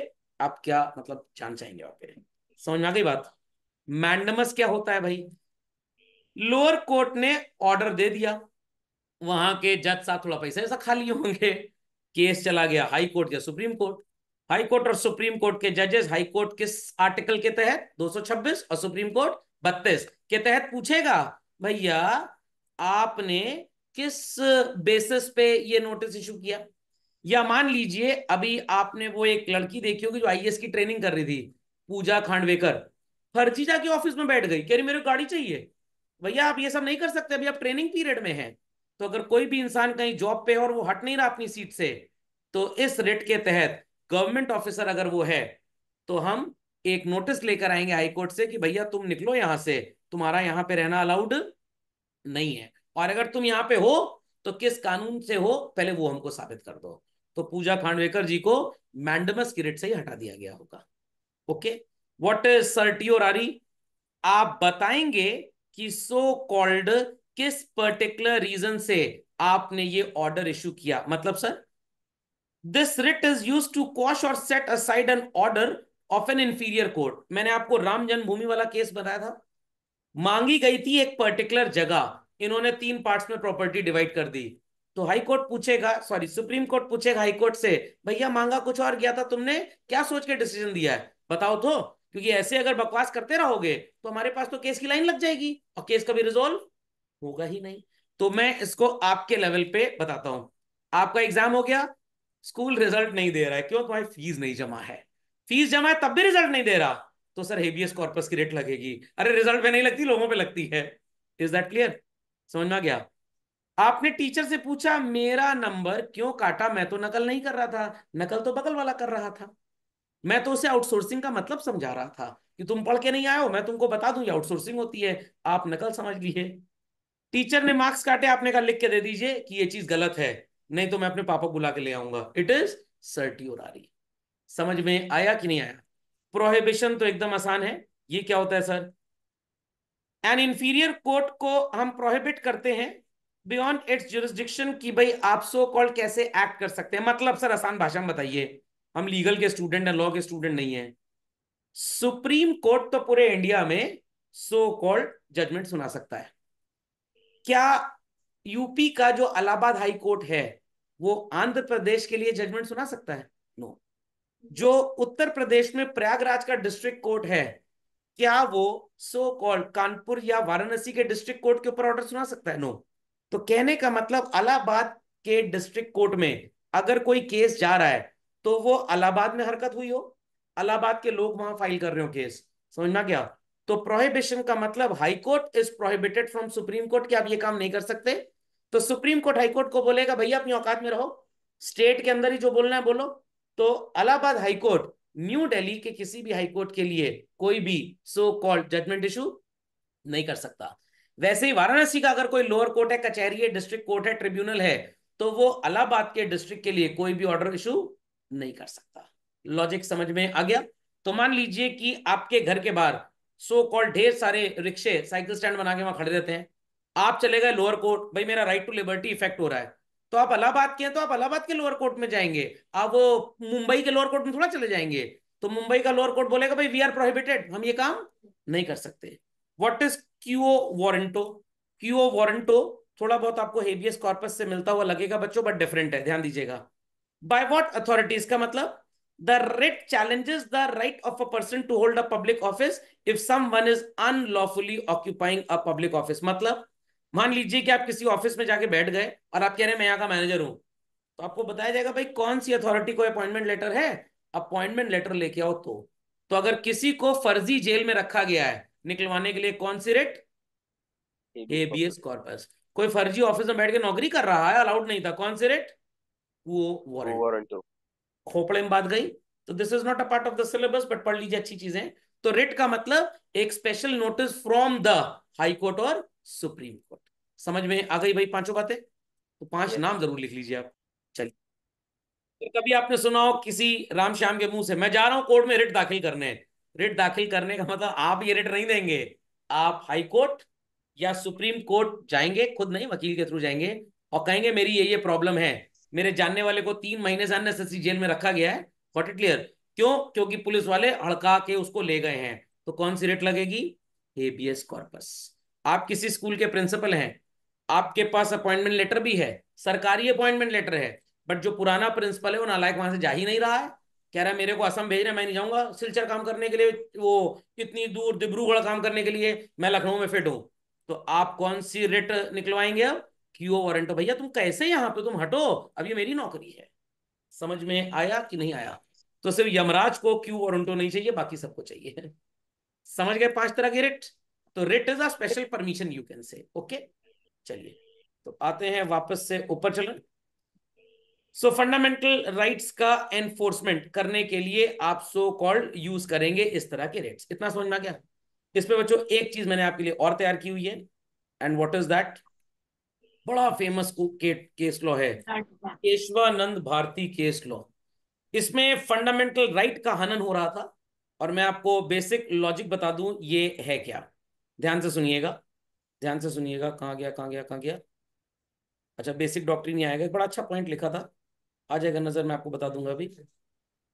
S1: आप क्या मतलब जान चाहेंगे वहां पे समझ में आ गई बात मैंडमस क्या होता है भाई लोअर कोर्ट ने ऑर्डर दे दिया वहां के जज साहब थोड़ा पैसा ऐसा खा लिए होंगे केस चला गया हाई कोर्ट या सुप्रीम कोर्ट हाई कोर्ट और सुप्रीम कोर्ट के जजेस हाई कोर्ट किस आर्टिकल के तहत 226 और सुप्रीम कोर्ट बत्तीस के तहत पूछेगा भैया आपने किस बेसिस पे ये नोटिस इशू किया या मान लीजिए अभी आपने वो एक लड़की देखी होगी जो आईएएस की ट्रेनिंग कर रही थी पूजा खांडवेकर फर्जी जाके ऑफिस में बैठ गई कह रही मेरे गाड़ी चाहिए भैया आप ये सब नहीं कर सकते अभी आप ट्रेनिंग पीरियड में हैं तो अगर कोई भी इंसान कहीं जॉब पे और वो हट नहीं रहा अपनी सीट से तो इस रेट के तहत गवर्नमेंट ऑफिसर अगर वो है तो हम एक नोटिस लेकर आएंगे हाईकोर्ट से कि भैया तुम निकलो यहां से तुम्हारा यहां पे रहना अलाउड नहीं है और अगर तुम यहाँ पे हो तो किस कानून से हो पहले वो हमको साबित कर दो तो पूजा खांडवेकर जी को मैंडमस किरिट से ही हटा दिया गया होगा ओके वॉट इज सर्टी और आरी आप बताएंगे कि सो कॉल्ड किस पर्टिकुलर रीजन से आपने ये ऑर्डर इश्यू किया मतलब sir this writ is use to quash और set aside an order of an inferior court मैंने आपको राम जन्मभूमि वाला केस बताया था मांगी गई थी एक पर्टिकुलर जगह इन्होंने तीन पार्ट्स में प्रॉपर्टी डिवाइड कर दी तो हाई कोर्ट पूछेगा सॉरी सुप्रीम कोर्ट पूछेगा हाई कोर्ट से भैया मांगा कुछ और गया था तुमने क्या सोच के डिसीजन दिया है बताओ तो क्योंकि ऐसे अगर बकवास करते रहोगे तो हमारे पास तो केस की लाइन लग जाएगी और केस कभी रिजोल्व होगा ही नहीं तो मैं इसको आपके लेवल पे बताता हूं आपका एग्जाम हो गया स्कूल रिजल्ट नहीं दे रहा है क्यों तुम्हारी फीस नहीं जमा है फीस जमा है तब भी रिजल्ट नहीं दे रहा तो सर हेबियस कॉर्पस की रेट लगेगी अरे रिजल्ट पे नहीं लगती लोगों पे लगती है इज दैट क्लियर समझ में गया आपने टीचर से पूछा मेरा नंबर क्यों काटा मैं तो नकल नहीं कर रहा था नकल तो बगल वाला कर रहा था मैं तो उसे आउटसोर्सिंग का मतलब समझा रहा था कि तुम पढ़ के नहीं आयो मैं तुमको बता दूं ये आउटसोर्सिंग होती है आप नकल समझ लीजिए टीचर ने मार्क्स काटे आपने कहा लिख के दे दीजिए कि ये चीज गलत है नहीं तो मैं अपने पापा बुला के ले आऊंगा इट इज सर्टियोरारी समझ में आया कि नहीं आया प्रोहिबिशन तो एकदम आसान है ये क्या होता है सर एन इंफीरियर कोर्ट को हम प्रोहिबिट करते हैं बियॉन्ड इट्स जुरिस्डिक्शन की भाई आप सो कॉल्ड कैसे एक्ट कर सकते हैं मतलब सर आसान भाषा में बताइए हम लीगल के स्टूडेंट हैं लॉ के स्टूडेंट नहीं है सुप्रीम कोर्ट तो पूरे इंडिया में सो कॉल्ड जजमेंट सुना सकता है क्या यूपी का जो अलाहाबाद हाई कोर्ट है वो आंध्र प्रदेश के लिए जजमेंट सुना सकता है नो no. जो उत्तर प्रदेश में प्रयागराज का डिस्ट्रिक्ट कोर्ट है क्या वो सो कॉल्ड कानपुर या वाराणसी के डिस्ट्रिक्ट कोर्ट के ऊपर ऑर्डर सुना सकता है नो तो कहने का मतलब अलाहाबाद के डिस्ट्रिक्ट कोर्ट में अगर कोई केस जा रहा है तो वो अलाहाबाद में हरकत हुई हो अलाहाबाद के लोग वहां फाइल कर रहे हो केस समझना क्या तो प्रोहिबिशन का मतलब high court is prohibited from supreme court के आप ये काम नहीं कर सकते तो सुप्रीम कोर्ट हाई कोर्ट को बोलेगा भैया अपनी औकात में रहो स्टेट के अंदर ही जो बोलना है बोलो तो अलाहाबाद हाई कोर्ट न्यू दिल्ली के किसी भी हाईकोर्ट के लिए कोई भी सो कॉल्ड जजमेंट इशू नहीं कर सकता वैसे ही वाराणसी का अगर कोई लोअर कोर्ट है कचहरी है डिस्ट्रिक्ट कोर्ट है ट्रिब्यूनल है तो वो अलाहाबाद के डिस्ट्रिक्ट के लिए कोई भी ऑर्डर इशू नहीं कर सकता लॉजिक समझ में आ गया तो मान लीजिए कि आपके घर के बाहर सो कॉल्ड ढेर सारे रिक्शे साइकिल स्टैंड बना के वहां खड़े रहते हैं आप चले गए लोअर कोर्ट भाई मेरा राइट टू लिबर्टी इफेक्ट हो रहा है तो आप अलाहाबाद के हैं तो आप अलाहाबाद के लोअर कोर्ट में जाएंगे आप वो मुंबई के लोअर कोर्ट में थोड़ा चले जाएंगे तो मुंबई का लोअर कोर्ट बोलेगा भाई वी आर प्रोहिबिटेड हम ये काम नहीं कर सकते what is quo warranto quo warranto थोड़ा बहुत आपको हेबियस कॉर्पस से मिलता हुआ लगेगा बच्चों बट डिफरेंट है ध्यान दीजिएगा बाय वॉट अथॉरिटीज का मतलब the challenges the right of a person to hold a public office if someone is unlawfully occupying a public office मतलब मान लीजिए कि आप किसी ऑफिस में जाके बैठ गए और आप कह रहे हैं मैं यहाँ का मैनेजर हूं तो आपको बताया जाएगा भाई कौन सी अथॉरिटी को अपॉइंटमेंट लेटर है अपॉइंटमेंट लेटर लेके आओ तो तो अगर किसी को फर्जी जेल में रखा गया है निकलवाने के लिए कौन सी रेट एबीएस कॉर्पस कोई फर्जी ऑफिस में बैठ के नौकरी कर रहा है अलाउड नहीं था कौन सी रेट वो वारंट खोपड़े में बात गई तो this is not a part of the syllabus but पढ़ लीजिए अच्छी चीजें तो रिट का मतलब एक special notice from the high court और सुप्रीम कोर्ट समझ में आ गई भाई पांचों बातें तो पांच नाम जरूर लिख लीजिए आप चलिए तो कभी आपने सुना हो किसी राम श्याम के मुंह से मैं जा रहा हूं कोर्ट में रिट दाखिल करने रिट दाखिल करने का मतलब आप ये रिट नहीं देंगे आप हाई कोर्ट या सुप्रीम कोर्ट जाएंगे खुद नहीं वकील के थ्रू जाएंगे और कहेंगे मेरी ये ये प्रॉब्लम है मेरे जानने वाले को तीन महीने से अननेसेसरी जेल में रखा गया है वॉट इट क्लियर क्यों क्योंकि पुलिस वाले हड़का के उसको ले गए हैं तो कौन सी रेट लगेगी हेबियस कॉर्पस आप किसी स्कूल के प्रिंसिपल हैं आपके पास अपॉइंटमेंट लेटर भी है सरकारी अपॉइंटमेंट लेटर है बट जो पुराना प्रिंसिपल है वो नालायक वहां से जा ही नहीं रहा है कह रहा है मेरे को असम भेज रहे मैं नहीं जाऊंगा सिलचर काम करने के लिए वो कितनी दूर डिब्रूगढ़ काम करने के लिए मैं लखनऊ में फिट हूं तो आप कौन सी रेट निकलवाएंगे अब क्यू वारंट भैया तुम कैसे यहाँ पे तुम हटो अब ये मेरी नौकरी है समझ में आया कि नहीं आया तो सिर्फ यमराज को क्यू वारंटो नहीं चाहिए बाकी सबको चाहिए समझ गए पांच तरह के रेट तो writ is a special permission you can say okay चलिए तो आते हैं वापस से ऊपर चलन सो फंडामेंटल राइट्स का एनफोर्समेंट करने के लिए आप सो कॉल्ड यूज करेंगे इस तरह के रेट्स इतना समझ में आ गया इस पे बच्चों एक चीज मैंने आपके लिए और तैयार की हुई है एंड व्हाट इज दैट बड़ा फेमस केस लॉ है केशवानंद भारती केस लॉ इसमें फंडामेंटल राइट का हनन हो रहा था और मैं आपको बेसिक लॉजिक बता दूं ये है क्या ध्यान से सुनिएगा ध्यान से सुनिएगा कहाँ गया कहाँ गया कहाँ गया अच्छा बेसिक डॉक्टरी नहीं आएगा बड़ा अच्छा पॉइंट लिखा था आ जाएगा नजर मैं आपको बता दूंगा अभी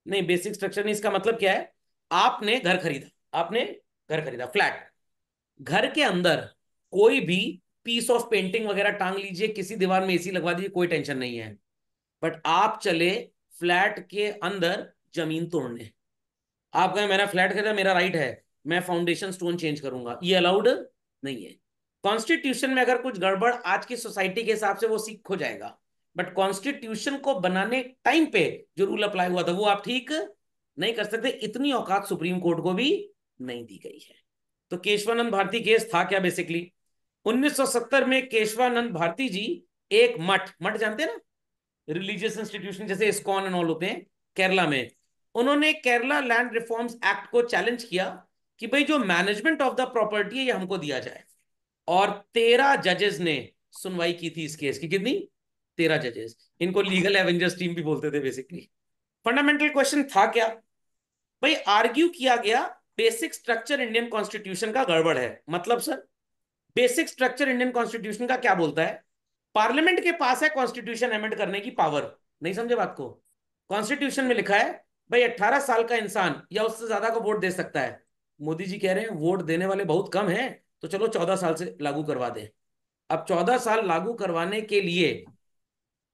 S1: नहीं बेसिक स्ट्रक्चर नहीं इसका मतलब क्या है आपने घर खरीदा आपने घर खरीदा फ्लैट घर के अंदर कोई भी पीस ऑफ पेंटिंग वगैरह टांग लीजिए किसी दीवार में एसी लगवा दीजिए कोई टेंशन नहीं है बट आप चले फ्लैट के अंदर जमीन तोड़ने आप कहें मेरा फ्लैट खरीदा मेरा राइट है मैं फाउंडेशन स्टोन चेंज करूंगा ये अलाउड नहीं है कॉन्स्टिट्यूशन में अगर कुछ गड़बड़ आज की सोसाइटी के हिसाब से वो सीख हो जाएगा बट कॉन्स्टिट्यूशन को बनाने टाइम पे जो रूल अप्लाई हुआ था वो आप ठीक नहीं कर सकते इतनी औकात सुप्रीम कोर्ट को भी नहीं दी गई है तो केशवानंद भारती केस था क्या बेसिकली 1970 में केशवानंद भारती जी एक मठ मठ जानते हैं ना रिलीजियस इंस्टीट्यूशन जैसे इस्कॉन एंड ऑल होते हैं केरला में उन्होंने केरला लैंड रिफॉर्म्स एक्ट को चैलेंज किया कि भाई जो मैनेजमेंट ऑफ द प्रॉपर्टी है ये हमको दिया जाए और तेरह जजेस ने सुनवाई की थी इस केस की कितनी तेरह जजेस इनको लीगल एवेंजर्स टीम भी बोलते थे बेसिकली फंडामेंटल क्वेश्चन था क्या भाई आर्ग्यू किया गया बेसिक स्ट्रक्चर इंडियन कॉन्स्टिट्यूशन का गड़बड़ है मतलब sir basic structure Indian constitution का क्या बोलता है पार्लियामेंट के पास है कॉन्स्टिट्यूशन अमेंड करने की पावर नहीं समझे बात को कॉन्स्टिट्यूशन में लिखा है भाई 18 साल का इंसान या उससे ज्यादा को वोट दे सकता है मोदी जी कह रहे हैं वोट देने वाले बहुत कम हैं तो चलो चौदह साल से लागू करवा दें अब चौदह साल लागू करवाने के लिए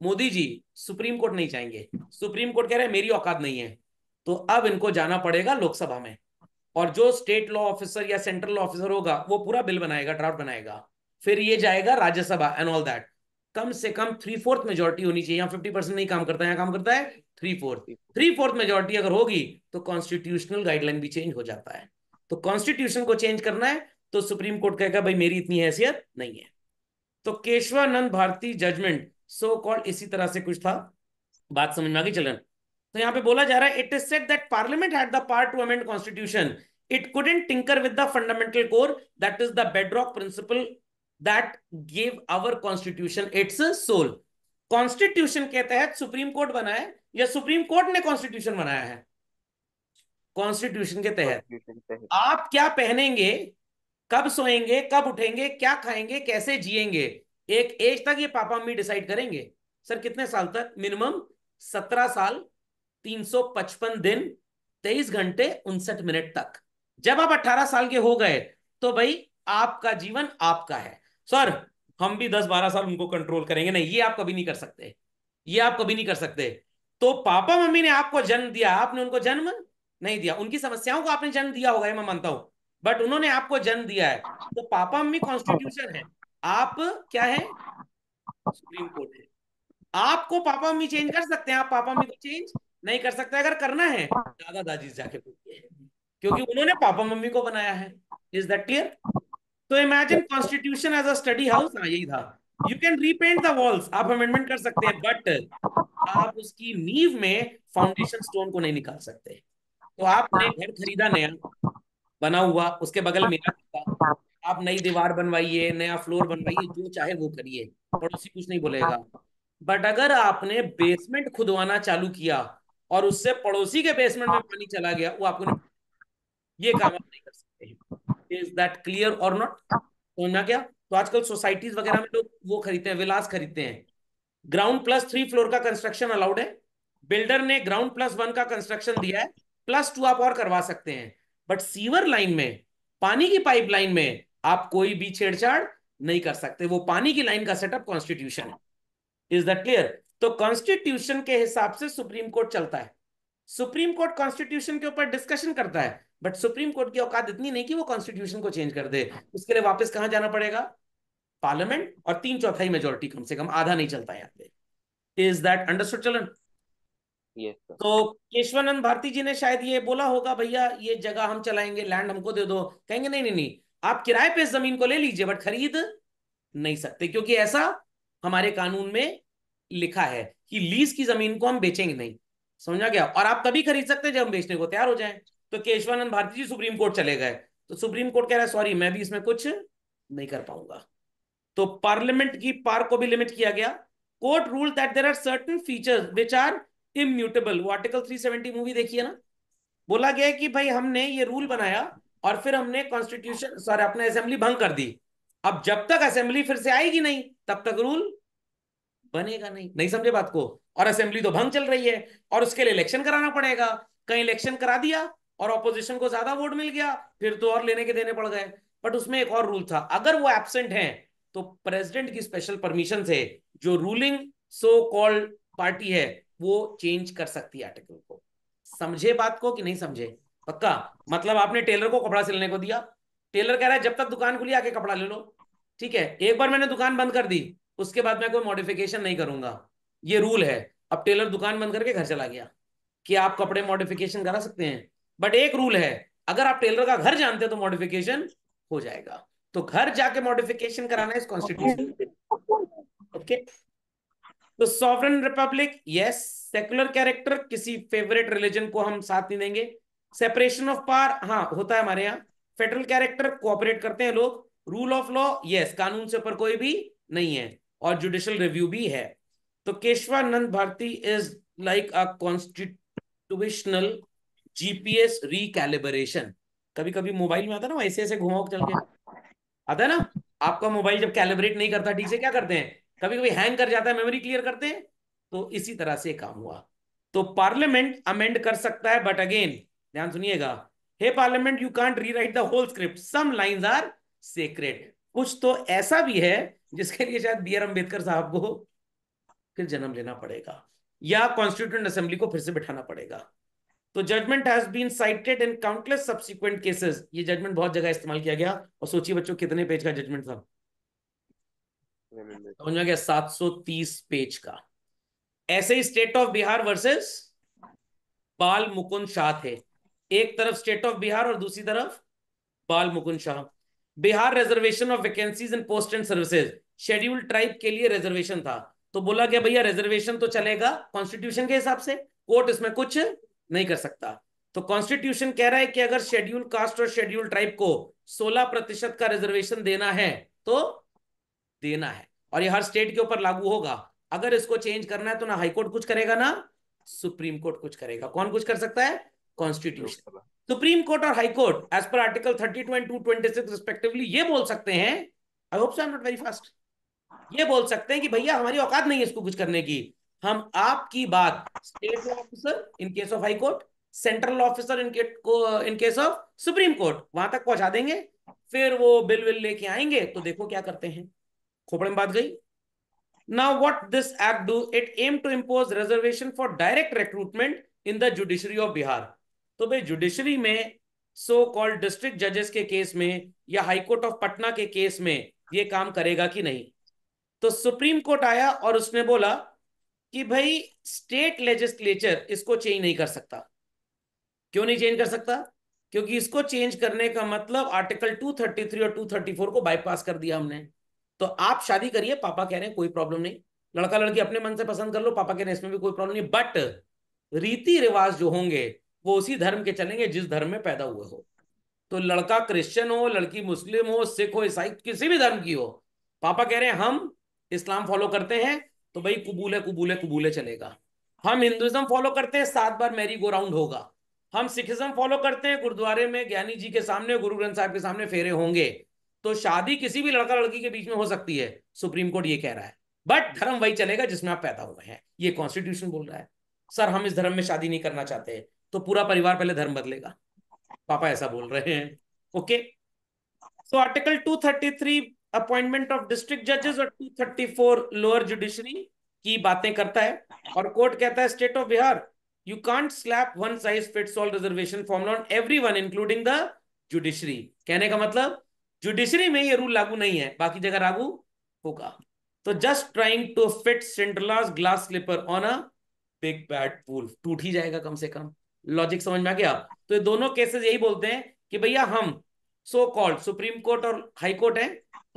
S1: मोदी जी सुप्रीम कोर्ट नहीं चाहेंगे सुप्रीम कोर्ट कह रहे हैं मेरी औकात नहीं है तो अब इनको जाना पड़ेगा लोकसभा में और जो स्टेट लॉ ऑफिसर या सेंट्रल लॉ ऑफिसर होगा वो पूरा बिल बनाएगा ड्राफ्ट बनाएगा फिर ये जाएगा राज्यसभा एंड ऑल दैट कम से कम थ्री फोर्थ मेजोरिटी होनी चाहिए यहाँ फिफ्टी परसेंट नहीं काम करता है काम करता है three fourth three fourth majority अगर होगी तो कॉन्स्टिट्यूशनल गाइडलाइन भी चेंज हो जाता है तो कॉन्स्टिट्यूशन को चेंज करना है तो सुप्रीम कोर्ट कहेगा भाई मेरी इतनी हैसियत नहीं है तो Kesavananda Bharati judgement so called इसी तरह से कुछ था बात समझ में आगे चलन तो यहां पे बोला जा रहा है it is set that parliament had the part to amend constitution it couldn't tinker with the fundamental core that is the bedrock principle that gave our constitution its soul constitution के तहत सुप्रीम कोर्ट बनाए या supreme court ने constitution बनाया है constitution के तहत आप क्या पहनेंगे कब सोएंगे कब उठेंगे क्या खाएंगे कैसे जिएंगे एक एज तक ये पापा मम्मी डिसाइड करेंगे सर कितने साल तक मिनिमम सत्रह साल तीन सौ पचपन दिन तेईस घंटे उनसठ मिनट तक जब आप अट्ठारह साल के हो गए तो भाई आपका जीवन आपका है सर हम भी दस बारह साल उनको कंट्रोल करेंगे नहीं ये आप कभी नहीं कर सकते ये आप कभी नहीं कर सकते तो पापा मम्मी ने आपको जन्म दिया आपने उनको जन्म नहीं दिया उनकी समस्याओं को आपने जन्म दिया होगा मैं मानता हूँ बट उन्होंने आपको जन्म दिया है तो पापा मम्मी कॉन्स्टिट्यूशन है आप क्या है सुप्रीम कोर्ट है आपको पापा मम्मी चेंज कर सकते हैं आप पापा मम्मी को चेंज नहीं कर सकते अगर करना है दादा दादी जाके पूछिए क्योंकि उन्होंने पापा मम्मी को बनाया है इज दैट क्लियर तो imagine constitution as a study house हाँ यही था you can repaint the walls आप अमेंडमेंट कर सकते हैं बट आप उसकी नींव में फाउंडेशन स्टोन को नहीं निकाल सकते हैं तो आपने घर खरीदा नया बना हुआ उसके बगल मेरा आप नई दीवार बनवाइए नया फ्लोर बनवाइए जो चाहे वो करिए पड़ोसी कुछ नहीं बोलेगा बट अगर आपने बेसमेंट खुदवाना चालू किया और उससे पड़ोसी के बेसमेंट में पानी चला गया वो आपको ये काम आप नहीं कर सकते इज दैट क्लियर और नॉट समझना क्या तो आजकल सोसाइटीज वगैरह में लोग वो खरीदते हैं विलास खरीदते हैं ग्राउंड प्लस थ्री फ्लोर का कंस्ट्रक्शन अलाउड है बिल्डर ने ग्राउंड प्लस वन का कंस्ट्रक्शन दिया है प्लस टू आप और करवा सकते हैं बट सीवर लाइन में पानी की पाइपलाइन में आप कोई भी छेड़छाड़ नहीं कर सकते वो पानी की लाइन का सेटअप कॉन्स्टिट्यूशन है इज दट क्लियर तो कॉन्स्टिट्यूशन के हिसाब से सुप्रीम कोर्ट चलता है सुप्रीम कोर्ट कॉन्स्टिट्यूशन के ऊपर डिस्कशन करता है बट सुप्रीम कोर्ट की औकात इतनी नहीं कि वो कॉन्स्टिट्यूशन को चेंज कर दे उसके लिए वापस कहां जाना पड़ेगा पार्लियामेंट और तीन चौथाई मेजोरिटी कम से कम आधा नहीं चलता यहां पर इज दैट अंडरस्टूड चलन तो केशवानंद भारती जी ने शायद ये बोला होगा भैया ये जगह हम चलाएंगे लैंड हमको दे दो कहेंगे नहीं नहीं नहीं आप किराए पे जमीन को ले लीजिए बट खरीद नहीं सकते क्योंकि ऐसा हमारे कानून में लिखा है कि लीज की जमीन को हम बेचेंगे नहीं समझा गया और आप तभी खरीद सकते हैं जब हम बेचने को तैयार हो जाए तो केशवानंद भारती जी सुप्रीम कोर्ट चले गए तो सुप्रीम कोर्ट कह रहा है सॉरी मैं भी इसमें कुछ नहीं कर पाऊंगा तो पार्लियामेंट की पार्क को भी लिमिट किया गया court rule that there are certain feature which are immutable वो आर्टिकल 370 मूवी देखिए ना बोला गया कि भाई हमने ये रूल बनाया और फिर हमने कॉन्स्टिट्यूशन सॉरी अपने असेंबली भंग कर दी अब जब तक असेंबली फिर से आएगी नहीं तब तक रूल बनेगा नहीं नहीं समझे बात को और असेंबली तो भंग चल रही है और उसके लिए इलेक्शन कराना पड़ेगा कहीं इलेक्शन करा दिया और ऑपोजिशन को ज्यादा वोट मिल गया फिर तो और लेने के देने पड़ गए बट उसमें एक और रूल था अगर वो एबसेंट है तो प्रेसिडेंट की स्पेशल परमिशन से जो रूलिंग सो कॉल्ड पार्टी है वो चेंज कर सकती है आर्टिकल को समझे बात को कि नहीं समझे पक्का मतलब आपने टेलर को कपड़ा सिलने को दिया टेलर कह रहा है जब तक दुकान खुली आके कपड़ा ले लो ठीक है एक बार मैंने दुकान बंद कर दी उसके बाद मैं कोई मॉडिफिकेशन नहीं करूंगा ये रूल है अब टेलर दुकान बंद करके घर चला गया कि आप कपड़े मॉडिफिकेशन करा सकते हैं बट एक रूल है अगर आप टेलर का घर जानते हैं तो मॉडिफिकेशन हो जाएगा तो घर जाके मॉडिफिकेशन कराना इस कॉन्स्टिट्यूशन ओके okay. तो sovereign republic yes secular character किसी फेवरेट रिलीजन को हम साथ नहीं देंगे सेपरेशन ऑफ पार हाँ होता है हमारे यहाँ फेडरल कैरेक्टर कोऑपरेट करते हैं लोग रूल ऑफ लॉ यस कानून से ऊपर कोई भी नहीं है और जुडिशियल रिव्यू भी है तो Kesavananda Bharati is like a constitutional GPS recalibration कभी कभी मोबाइल में आता ना ऐसे ऐसे घुमाओ चल के आता है ना आपका मोबाइल जब कैलिब्रेट नहीं करता ठीक से क्या करते हैं कभी कभी हैंग कर जाता है मेमोरी क्लियर करते हैं तो इसी तरह से काम हुआ तो पार्लियामेंट अमेंड कर सकता है बट अगेन ध्यान सुनिएगा hey parliament you can't rewrite the whole script some line are secret कुछ तो ऐसा भी है जिसके लिए शायद बी आर अम्बेडकर साहब को फिर जन्म लेना पड़ेगा या कॉन्स्टिट्यूंट असेंबली को फिर से बिठाना पड़ेगा तो judgment has been cited in countless subsequent cases ये जजमेंट बहुत जगह इस्तेमाल किया गया और सोचिए बच्चों कितने पेज का जजमेंट था समझा गया सात सौ तीस पेज का ऐसे ही state of Bihar versus Bal Mukund Shah थे एक तरफ स्टेट ऑफ बिहार और दूसरी तरफ Bal Mukund Shah Bihar reservation of vacancies in post and services schedule tribe के लिए रिजर्वेशन था तो बोला गया भैया रिजर्वेशन तो चलेगा कॉन्स्टिट्यूशन के हिसाब से कोर्ट इसमें कुछ नहीं कर सकता तो कॉन्स्टिट्यूशन कह रहा है कि अगर शेड्यूल कास्ट और शेड्यूल ट्राइब को 16 प्रतिशत का रिजर्वेशन देना है तो देना है और ये हर स्टेट के ऊपर लागू होगा अगर इसको चेंज करना है तो ना हाईकोर्ट कुछ करेगा ना सुप्रीम कोर्ट कुछ करेगा कौन कुछ कर सकता है कॉन्स्टिट्यूशन सुप्रीम कोर्ट और high court as per article thirty two and two twenty six respectively ये बोल सकते हैं I hope so I am not very fast ये बोल सकते हैं कि भैया हमारी औकात नहीं है इसको कुछ करने की हम आपकी बात state law officer in case of high court central law officer इनके in case of supreme court वहां तक पहुंचा देंगे फिर वो बिल विल लेके आएंगे तो देखो क्या करते हैं खोपड़े में बात गई now what this act do it aim to impose reservation for direct recruitment in the judiciary of Bihar तो भाई जुडिशरी में सो कॉल्ड डिस्ट्रिक्ट जजेस के केस में या हाई कोर्ट ऑफ पटना के केस में ये काम करेगा कि नहीं तो सुप्रीम कोर्ट आया और उसने बोला कि भाई स्टेट लेजिस्लेचर इसको चेंज नहीं कर सकता क्यों नहीं चेंज कर सकता क्योंकि इसको चेंज करने का मतलब आर्टिकल 233 और 234 को बाईपास कर दिया हमने तो आप शादी करिए पापा कह रहे हैं कोई प्रॉब्लम नहीं लड़का लड़की अपने मन से पसंद कर लो पापा कह रहे हैं इसमें भी कोई प्रॉब्लम नहीं बट रीति रिवाज जो होंगे वो उसी धर्म के चलेंगे जिस धर्म में पैदा हुए हो तो लड़का क्रिश्चियन हो लड़की मुस्लिम हो सिख हो ईसाई किसी भी धर्म की हो पापा कह रहे हैं हम इस्लाम फॉलो करते हैं तो भाई कबूल कबूल है है कबूल है चलेगा हम हिंदुइज्म फॉलो करते हैं सात बार मैरी गो राउंड होगा हम सिखिज्म फॉलो करते हैं गुरुद्वारे में ज्ञानी जी के सामने गुरु ग्रंथ साहब के सामने फेरे होंगे तो शादी किसी भी लड़का लड़की के बीच में हो सकती है सुप्रीम कोर्ट ये कह रहा है बट धर्म वही चलेगा जिसमें आप पैदा हुए हैं ये कॉन्स्टिट्यूशन बोल रहा है सर हम इस धर्म में शादी नहीं करना चाहते तो पूरा परिवार पहले धर्म बदलेगा पापा ऐसा बोल रहे हैं okay so article 233 appointment of district जजेस और 234 लोअर जुडिशरी की बातें करता है और कोर्ट कहता है state of Bihar you can't slap one size fits all reservation formula on everyone including the judiciary कहने का मतलब जुडिशरी में ये रूल लागू नहीं है बाकी जगह लागू होगा तो just trying to fit Cinderella's glass slipper on a big bad pool टूट ही जाएगा कम से कम लॉजिक समझ में आ गया तो ये दोनों केसेस यही बोलते हैं कि भैया हम सो कॉल्ड सुप्रीम कोर्ट और हाई कोर्ट है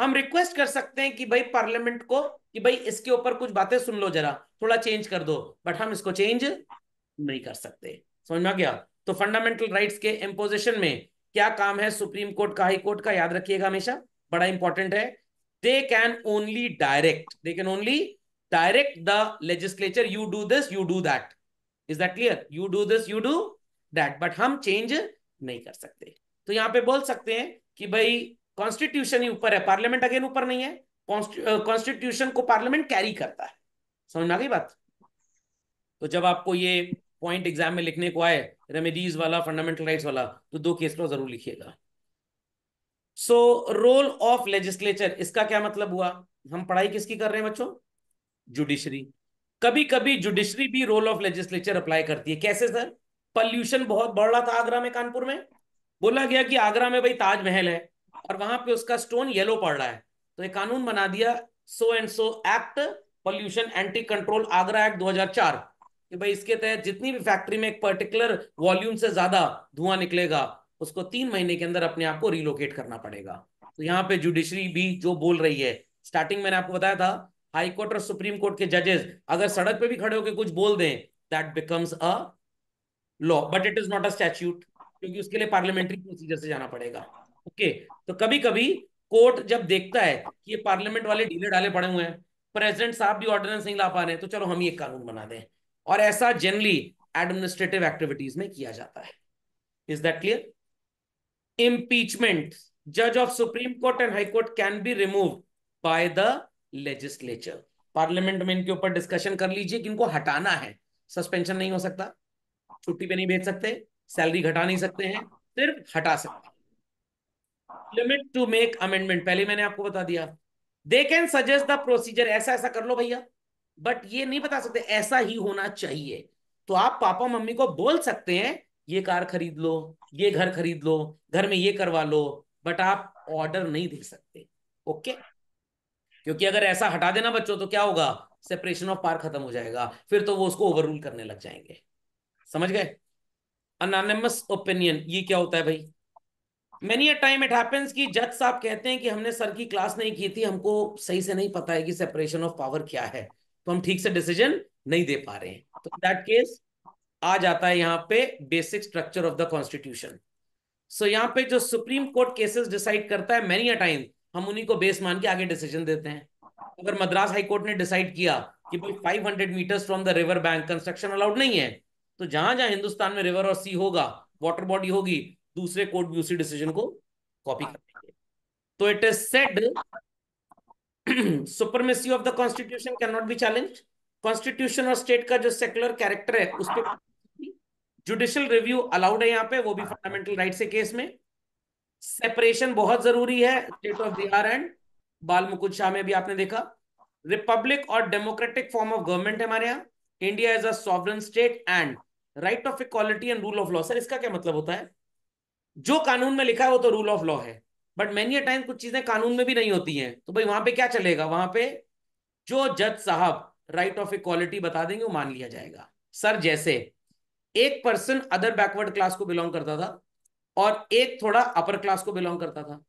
S1: हम रिक्वेस्ट कर सकते हैं कि भाई पार्लियामेंट को कि भाई इसके ऊपर कुछ बातें सुन लो जरा थोड़ा चेंज कर दो बट हम इसको चेंज नहीं कर सकते समझ में आ गया तो फंडामेंटल राइट्स के इम्पोजिशन में क्या काम है सुप्रीम कोर्ट का हाई कोर्ट का याद रखिएगा हमेशा बड़ा इंपॉर्टेंट है they can only direct they can only direct the legislature you do this you do that is that clear you do this you do that but हम change नहीं कर सकते तो यहां पे बोल सकते हैं कि भाई कॉन्स्टिट्यूशन ही ऊपर है पार्लियामेंट अगेन ऊपर नहीं है कॉन्स्टिट्यूशन को पार्लियामेंट कैरी करता है समझ में आ गई बात तो जब आपको ये पॉइंट एग्जाम में लिखने को आए रेमेडीज वाला फंडामेंटल राइट्स वाला तो दो केस लॉ जरूर लिखिएगा सो रोल ऑफ लेजिस्लेचर इसका क्या मतलब हुआ हम पढ़ाई किसकी कर रहे हैं बच्चों जुडिशरी कभी कभी जुडिशरी भी रोल ऑफ लेजिस्लेचर अप्लाई करती है कैसे सर पॉल्यूशन बहुत बढ़ रहा था आगरा में कानपुर में बोला गया कि आगरा में भाई ताजमहल है और वहां पे उसका स्टोन येलो पड़ रहा है तो एक कानून बना दिया so and so act pollution anti control Agra act 2004 कि भाई इसके तहत जितनी भी फैक्ट्री में एक पर्टिकुलर वॉल्यूम से ज्यादा धुआं निकलेगा उसको तीन महीने के अंदर अपने आप को रिलोकेट करना पड़ेगा तो यहाँ पे जुडिशरी भी जो बोल रही है स्टार्टिंग मैंने आपको बताया था हाई कोर्ट और सुप्रीम कोर्ट के जजेस अगर सड़क पे भी खड़े होकर कुछ बोल दें that becomes a law but it is not a statute क्योंकि उसके लिए पार्लियामेंट्री प्रोसीजर से जाना पड़ेगा ओके okay, तो कभी कभी कोर्ट जब देखता है कि ये पार्लियामेंट वाले ढीले डाले पड़े हुए हैं प्रेसिडेंट साहब भी ऑर्डिनेंस नहीं ला पा रहे हैं तो चलो हम ही एक कानून बना दें और ऐसा जनरली एडमिनिस्ट्रेटिव एक्टिविटीज में किया जाता है इज दैट क्लियर इम्पीचमेंट जज of supreme court and high court can be remove by the legislature parliament में इनके ऊपर डिस्कशन कर लीजिए कि इनको हटाना है सस्पेंशन नहीं हो सकता छुट्टी पे नहीं भेज सकते सैलरी घटा नहीं सकते हैं सिर्फ हटा सकते लिमिट टू मेक अमेंडमेंट पहले मैंने आपको बता दिया they can suggest the procedure ऐसा ऐसा कर लो भैया बट ये नहीं बता सकते ऐसा ही होना चाहिए तो आप पापा मम्मी को बोल सकते हैं ये कार खरीद लो ये घर खरीद लो घर में ये करवा लो बट आप ऑर्डर नहीं दे सकते ओके क्योंकि अगर ऐसा हटा देना बच्चों तो क्या होगा सेपरेशन ऑफ पार खत्म हो जाएगा फिर तो वो उसको ओवर रूल करने लग जाएंगे समझ गए अनानमस ओपिनियन ये क्या होता है भाई many a time it happens कि जज साहब कहते हैं कि हमने सर की क्लास नहीं की थी हमको सही से नहीं पता है कि सेपरेशन ऑफ पावर क्या है तो हम ठीक से डिसीजन नहीं दे पा रहे हैं तो दैट केस आ जाता है यहाँ पे basic structure of the constitution so यहाँ पे जो सुप्रीम कोर्ट केसेस डिसाइड करता है मेनी अ टाइम हम उन्हीं को बेस मान के आगे डिसीजन देते हैं अगर मद्रास हाई कोर्ट ने डिसाइड किया कि भाई 500 metres from the river bank construction allowed नहीं है तो जहां जहां हिंदुस्तान में रिवर और सी होगा वाटर बॉडी होगी दूसरे कोर्ट भी उसी डिसीजन को कॉपी कर देंगे तो it is said supremacy of the constitution cannot be challenge constitution और स्टेट का जो सेकुलर कैरेक्टर है उस पर जुडिशियल रिव्यू अलाउड है यहाँ पे वो भी फंडामेंटल राइट से केस में सेपरेशन बहुत जरूरी है स्टेट ऑफ बिहार एंड बाल मुकुद शाह में भी आपने देखा रिपब्लिक और डेमोक्रेटिक फॉर्म ऑफ गवर्नमेंट है हमारे यहाँ India is a sovereign state and right of equality and rule of law sir इसका क्या मतलब होता है जो कानून में लिखा है वो तो रूल ऑफ लॉ है बट मैनी टाइम कुछ चीजें कानून में भी नहीं होती हैं तो भाई वहां पे क्या चलेगा वहां पे जो जज साहब राइट ऑफ इक्वालिटी बता देंगे वो मान लिया जाएगा सर जैसे एक पर्सन अदर बैकवर्ड क्लास को बिलोंग करता था और एक थोड़ा अपर क्लास को बिलोंग करता था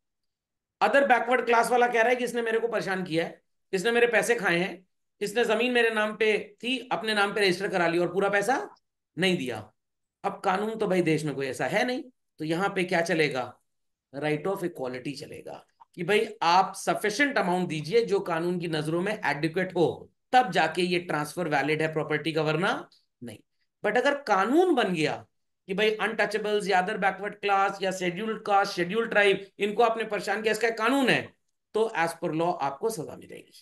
S1: अदर बैकवर्ड क्लास वाला कह रहा है कि इसने मेरे को परेशान किया है इसने मेरे पैसे खाए हैं इसने जमीन मेरे नाम पे थी अपने नाम पे रजिस्टर करा लिया और पूरा पैसा नहीं दिया अब कानून तो भाई देश में कोई ऐसा है नहीं तो यहाँ पे क्या चलेगा राइट ऑफ इक्वालिटी चलेगा कि भाई आप सफिशियंट अमाउंट दीजिए जो कानून की नजरों में एडिक्वेट हो तब जाके ये ट्रांसफर वैलिड है प्रॉपर्टी का वरना नहीं बट अगर कानून बन गया कि भाई अनटचेबल्स या अदर बैकवर्ड क्लास या शेड्यूल्ड कास्ट शेड्यूल्ड ट्राइब इनको आपने परेशान किया इसका कानून है तो एज पर लॉ आपको सजा मिलेगी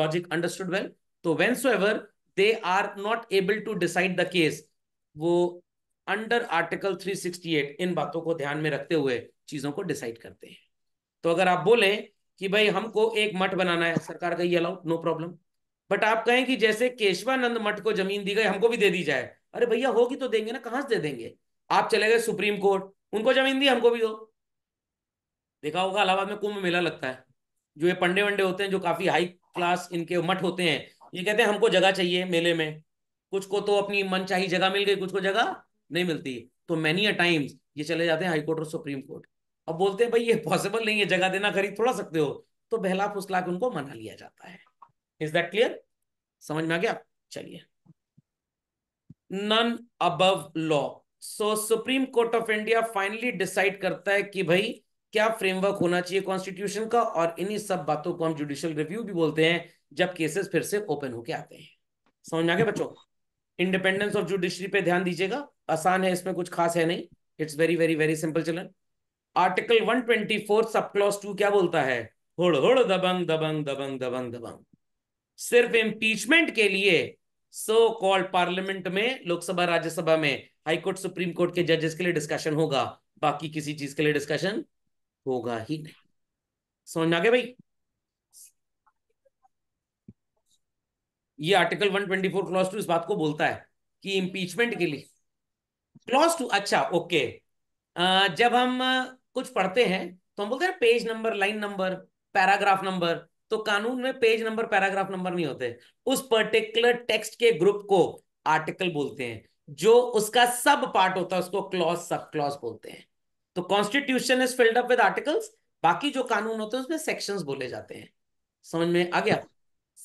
S1: लॉजिक अंडरस्टूड वेल तो when so ever they are not able to decide the case वो अंडर आर्टिकल 368 इन बातों को ध्यान में रखते हुए चीजों को डिसाइड करते हैं तो अगर आप बोले कि भाई हमको एक मठ बनाना है सरकार का ये अलाउड नो प्रॉब्लम बट आप कहें कि जैसे केशवानंद मठ को जमीन दी गई हमको भी दे दी जाए अरे भैया होगी तो देंगे ना कहां से दे देंगे आप चले गए सुप्रीम कोर्ट उनको जमीन दी हमको भी दो देखा होगा इलाहाबाद में कुंभ मेला लगता है जो ये पंडे वंडे होते हैं जो काफी हाई क्लास इनके मठ होते हैं ये कहते हैं हमको जगह चाहिए मेले में कुछ को तो अपनी मनचाही जगह मिल गई कुछ को जगह नहीं मिलती तो मैनी अ टाइम्स ये चले जाते हैं हाईकोर्ट और सुप्रीम कोर्ट अब बोलते हैं भाई ये पॉसिबल नहीं है जगह देना खरीद थोड़ा सकते हो तो बहला फुसला के उनको मना लिया जाता है इज दैट क्लियर समझ में आ गया चलिए none above law so supreme court of India finally decide करता है कि भाई क्या फ्रेमवर्क होना चाहिए कॉन्स्टिट्यूशन का और इन्हीं सब बातों को हम जुडिशियल रिव्यू भी बोलते हैं जब केसेस फिर से ओपन होके आते हैं समझ में आ गया बच्चों इंडिपेंडेंस ऑफ जुडिशरी पे ध्यान दीजिएगा आसान है इसमें कुछ खास है नहीं it's very very very simple चलन article 124 twenty four sub clause two क्या बोलता है हुड़ हुड़ दबंग दबंग दबंग दबंग दबंग सिर्फ इम्पीचमेंट के लिए सो कॉल्ड पार्लियामेंट में लोकसभा राज्यसभा में हाईकोर्ट सुप्रीम कोर्ट के जजेस के लिए डिस्कशन होगा बाकी किसी चीज के लिए डिस्कशन होगा ही नहीं समझ में आ गया भाई ये article 124 twenty four clause two इस बात को बोलता है कि इम्पीचमेंट के लिए क्लॉज टू अच्छा ओके जब हम कुछ पढ़ते हैं तो हम बोलते हैं page number line number paragraph number तो कानून में पेज नंबर पैराग्राफ नंबर नहीं होते उस पर्टिकुलर टेक्स्ट के ग्रुप को आर्टिकल बोलते हैं जो उसका सब पार्ट होता है उसको क्लॉज सब क्लॉज बोलते हैं तो constitution is filled up with articles बाकी जो कानून होते हैं उसमें सेक्शंस बोले जाते हैं समझ में आ गया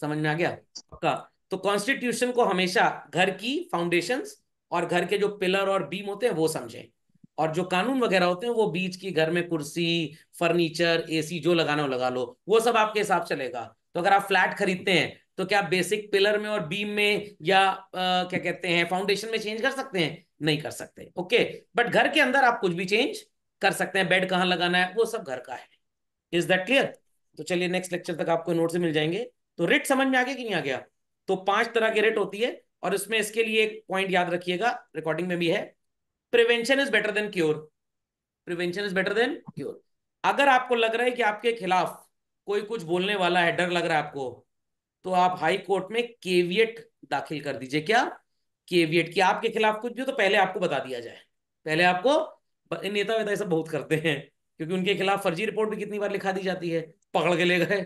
S1: समझ में आ गया पक्का तो कॉन्स्टिट्यूशन को हमेशा घर की फाउंडेशन और घर के जो पिलर और बीम होते हैं वो समझें और जो कानून वगैरह होते हैं वो बीच की घर में कुर्सी फर्नीचर एसी जो लगाना हो लगा लो वो सब आपके हिसाब चलेगा तो अगर आप फ्लैट खरीदते हैं तो क्या बेसिक पिलर में और बीम में या आ, क्या कहते हैं फाउंडेशन में चेंज कर सकते हैं नहीं कर सकते ओके बट घर के अंदर आप कुछ भी चेंज कर सकते हैं बेड कहाँ लगाना है वो सब घर का है इज दैट क्लियर तो चलिए नेक्स्ट लेक्चर तक आपको नोट से मिल जाएंगे तो रेट समझ में आ गया कि नहीं आ गया तो पांच तरह की रेट होती है और इसमें इसके लिए एक पॉइंट याद रखिएगा रिकॉर्डिंग में भी है prevention is better than cure prevention is better than cure अगर आपको लग रहा है कि आपके खिलाफ कोई कुछ बोलने वाला है डर लग रहा है आपको तो आप हाई कोर्ट में केवियट दाखिल कर दीजिए क्या केवियट कि आपके खिलाफ कुछ भी तो पहले आपको बता दिया जाए पहले आपको नेता वेता ऐसा बहुत करते हैं क्योंकि उनके खिलाफ फर्जी रिपोर्ट भी कितनी बार लिखा दी जाती है पकड़ के ले गए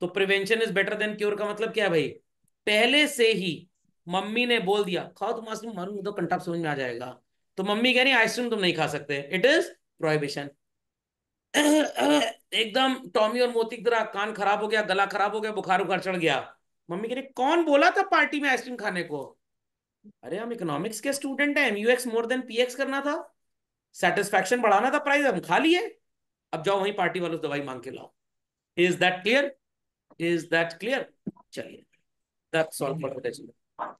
S1: तो prevention is better than cure का मतलब क्या है भाई पहले से ही मम्मी ने बोल दिया खाओ तुम आइसक्रीम मारूंगी तो कंटाप समझ में आ जाएगा तो मम्मी कह रही आइसक्रीम तुम नहीं खा सकते इट इज प्रोहिबिशन एकदम टॉमी और मोती की तरह कान खराब हो गया गला खराब हो गया बुखार उखार चढ़ गया मम्मी कह रही कौन बोला था पार्टी में आइसक्रीम खाने को अरे हम इकोनॉमिक्स के स्टूडेंट हैं एमयूएक्स मोर देन पीएक्स करना था सेटिस्फेक्शन बढ़ाना था प्राइस हम खा लिए अब जाओ वहीं पार्टी वालों से दवाई मांग के लाओ is that clear is that clear that's all for today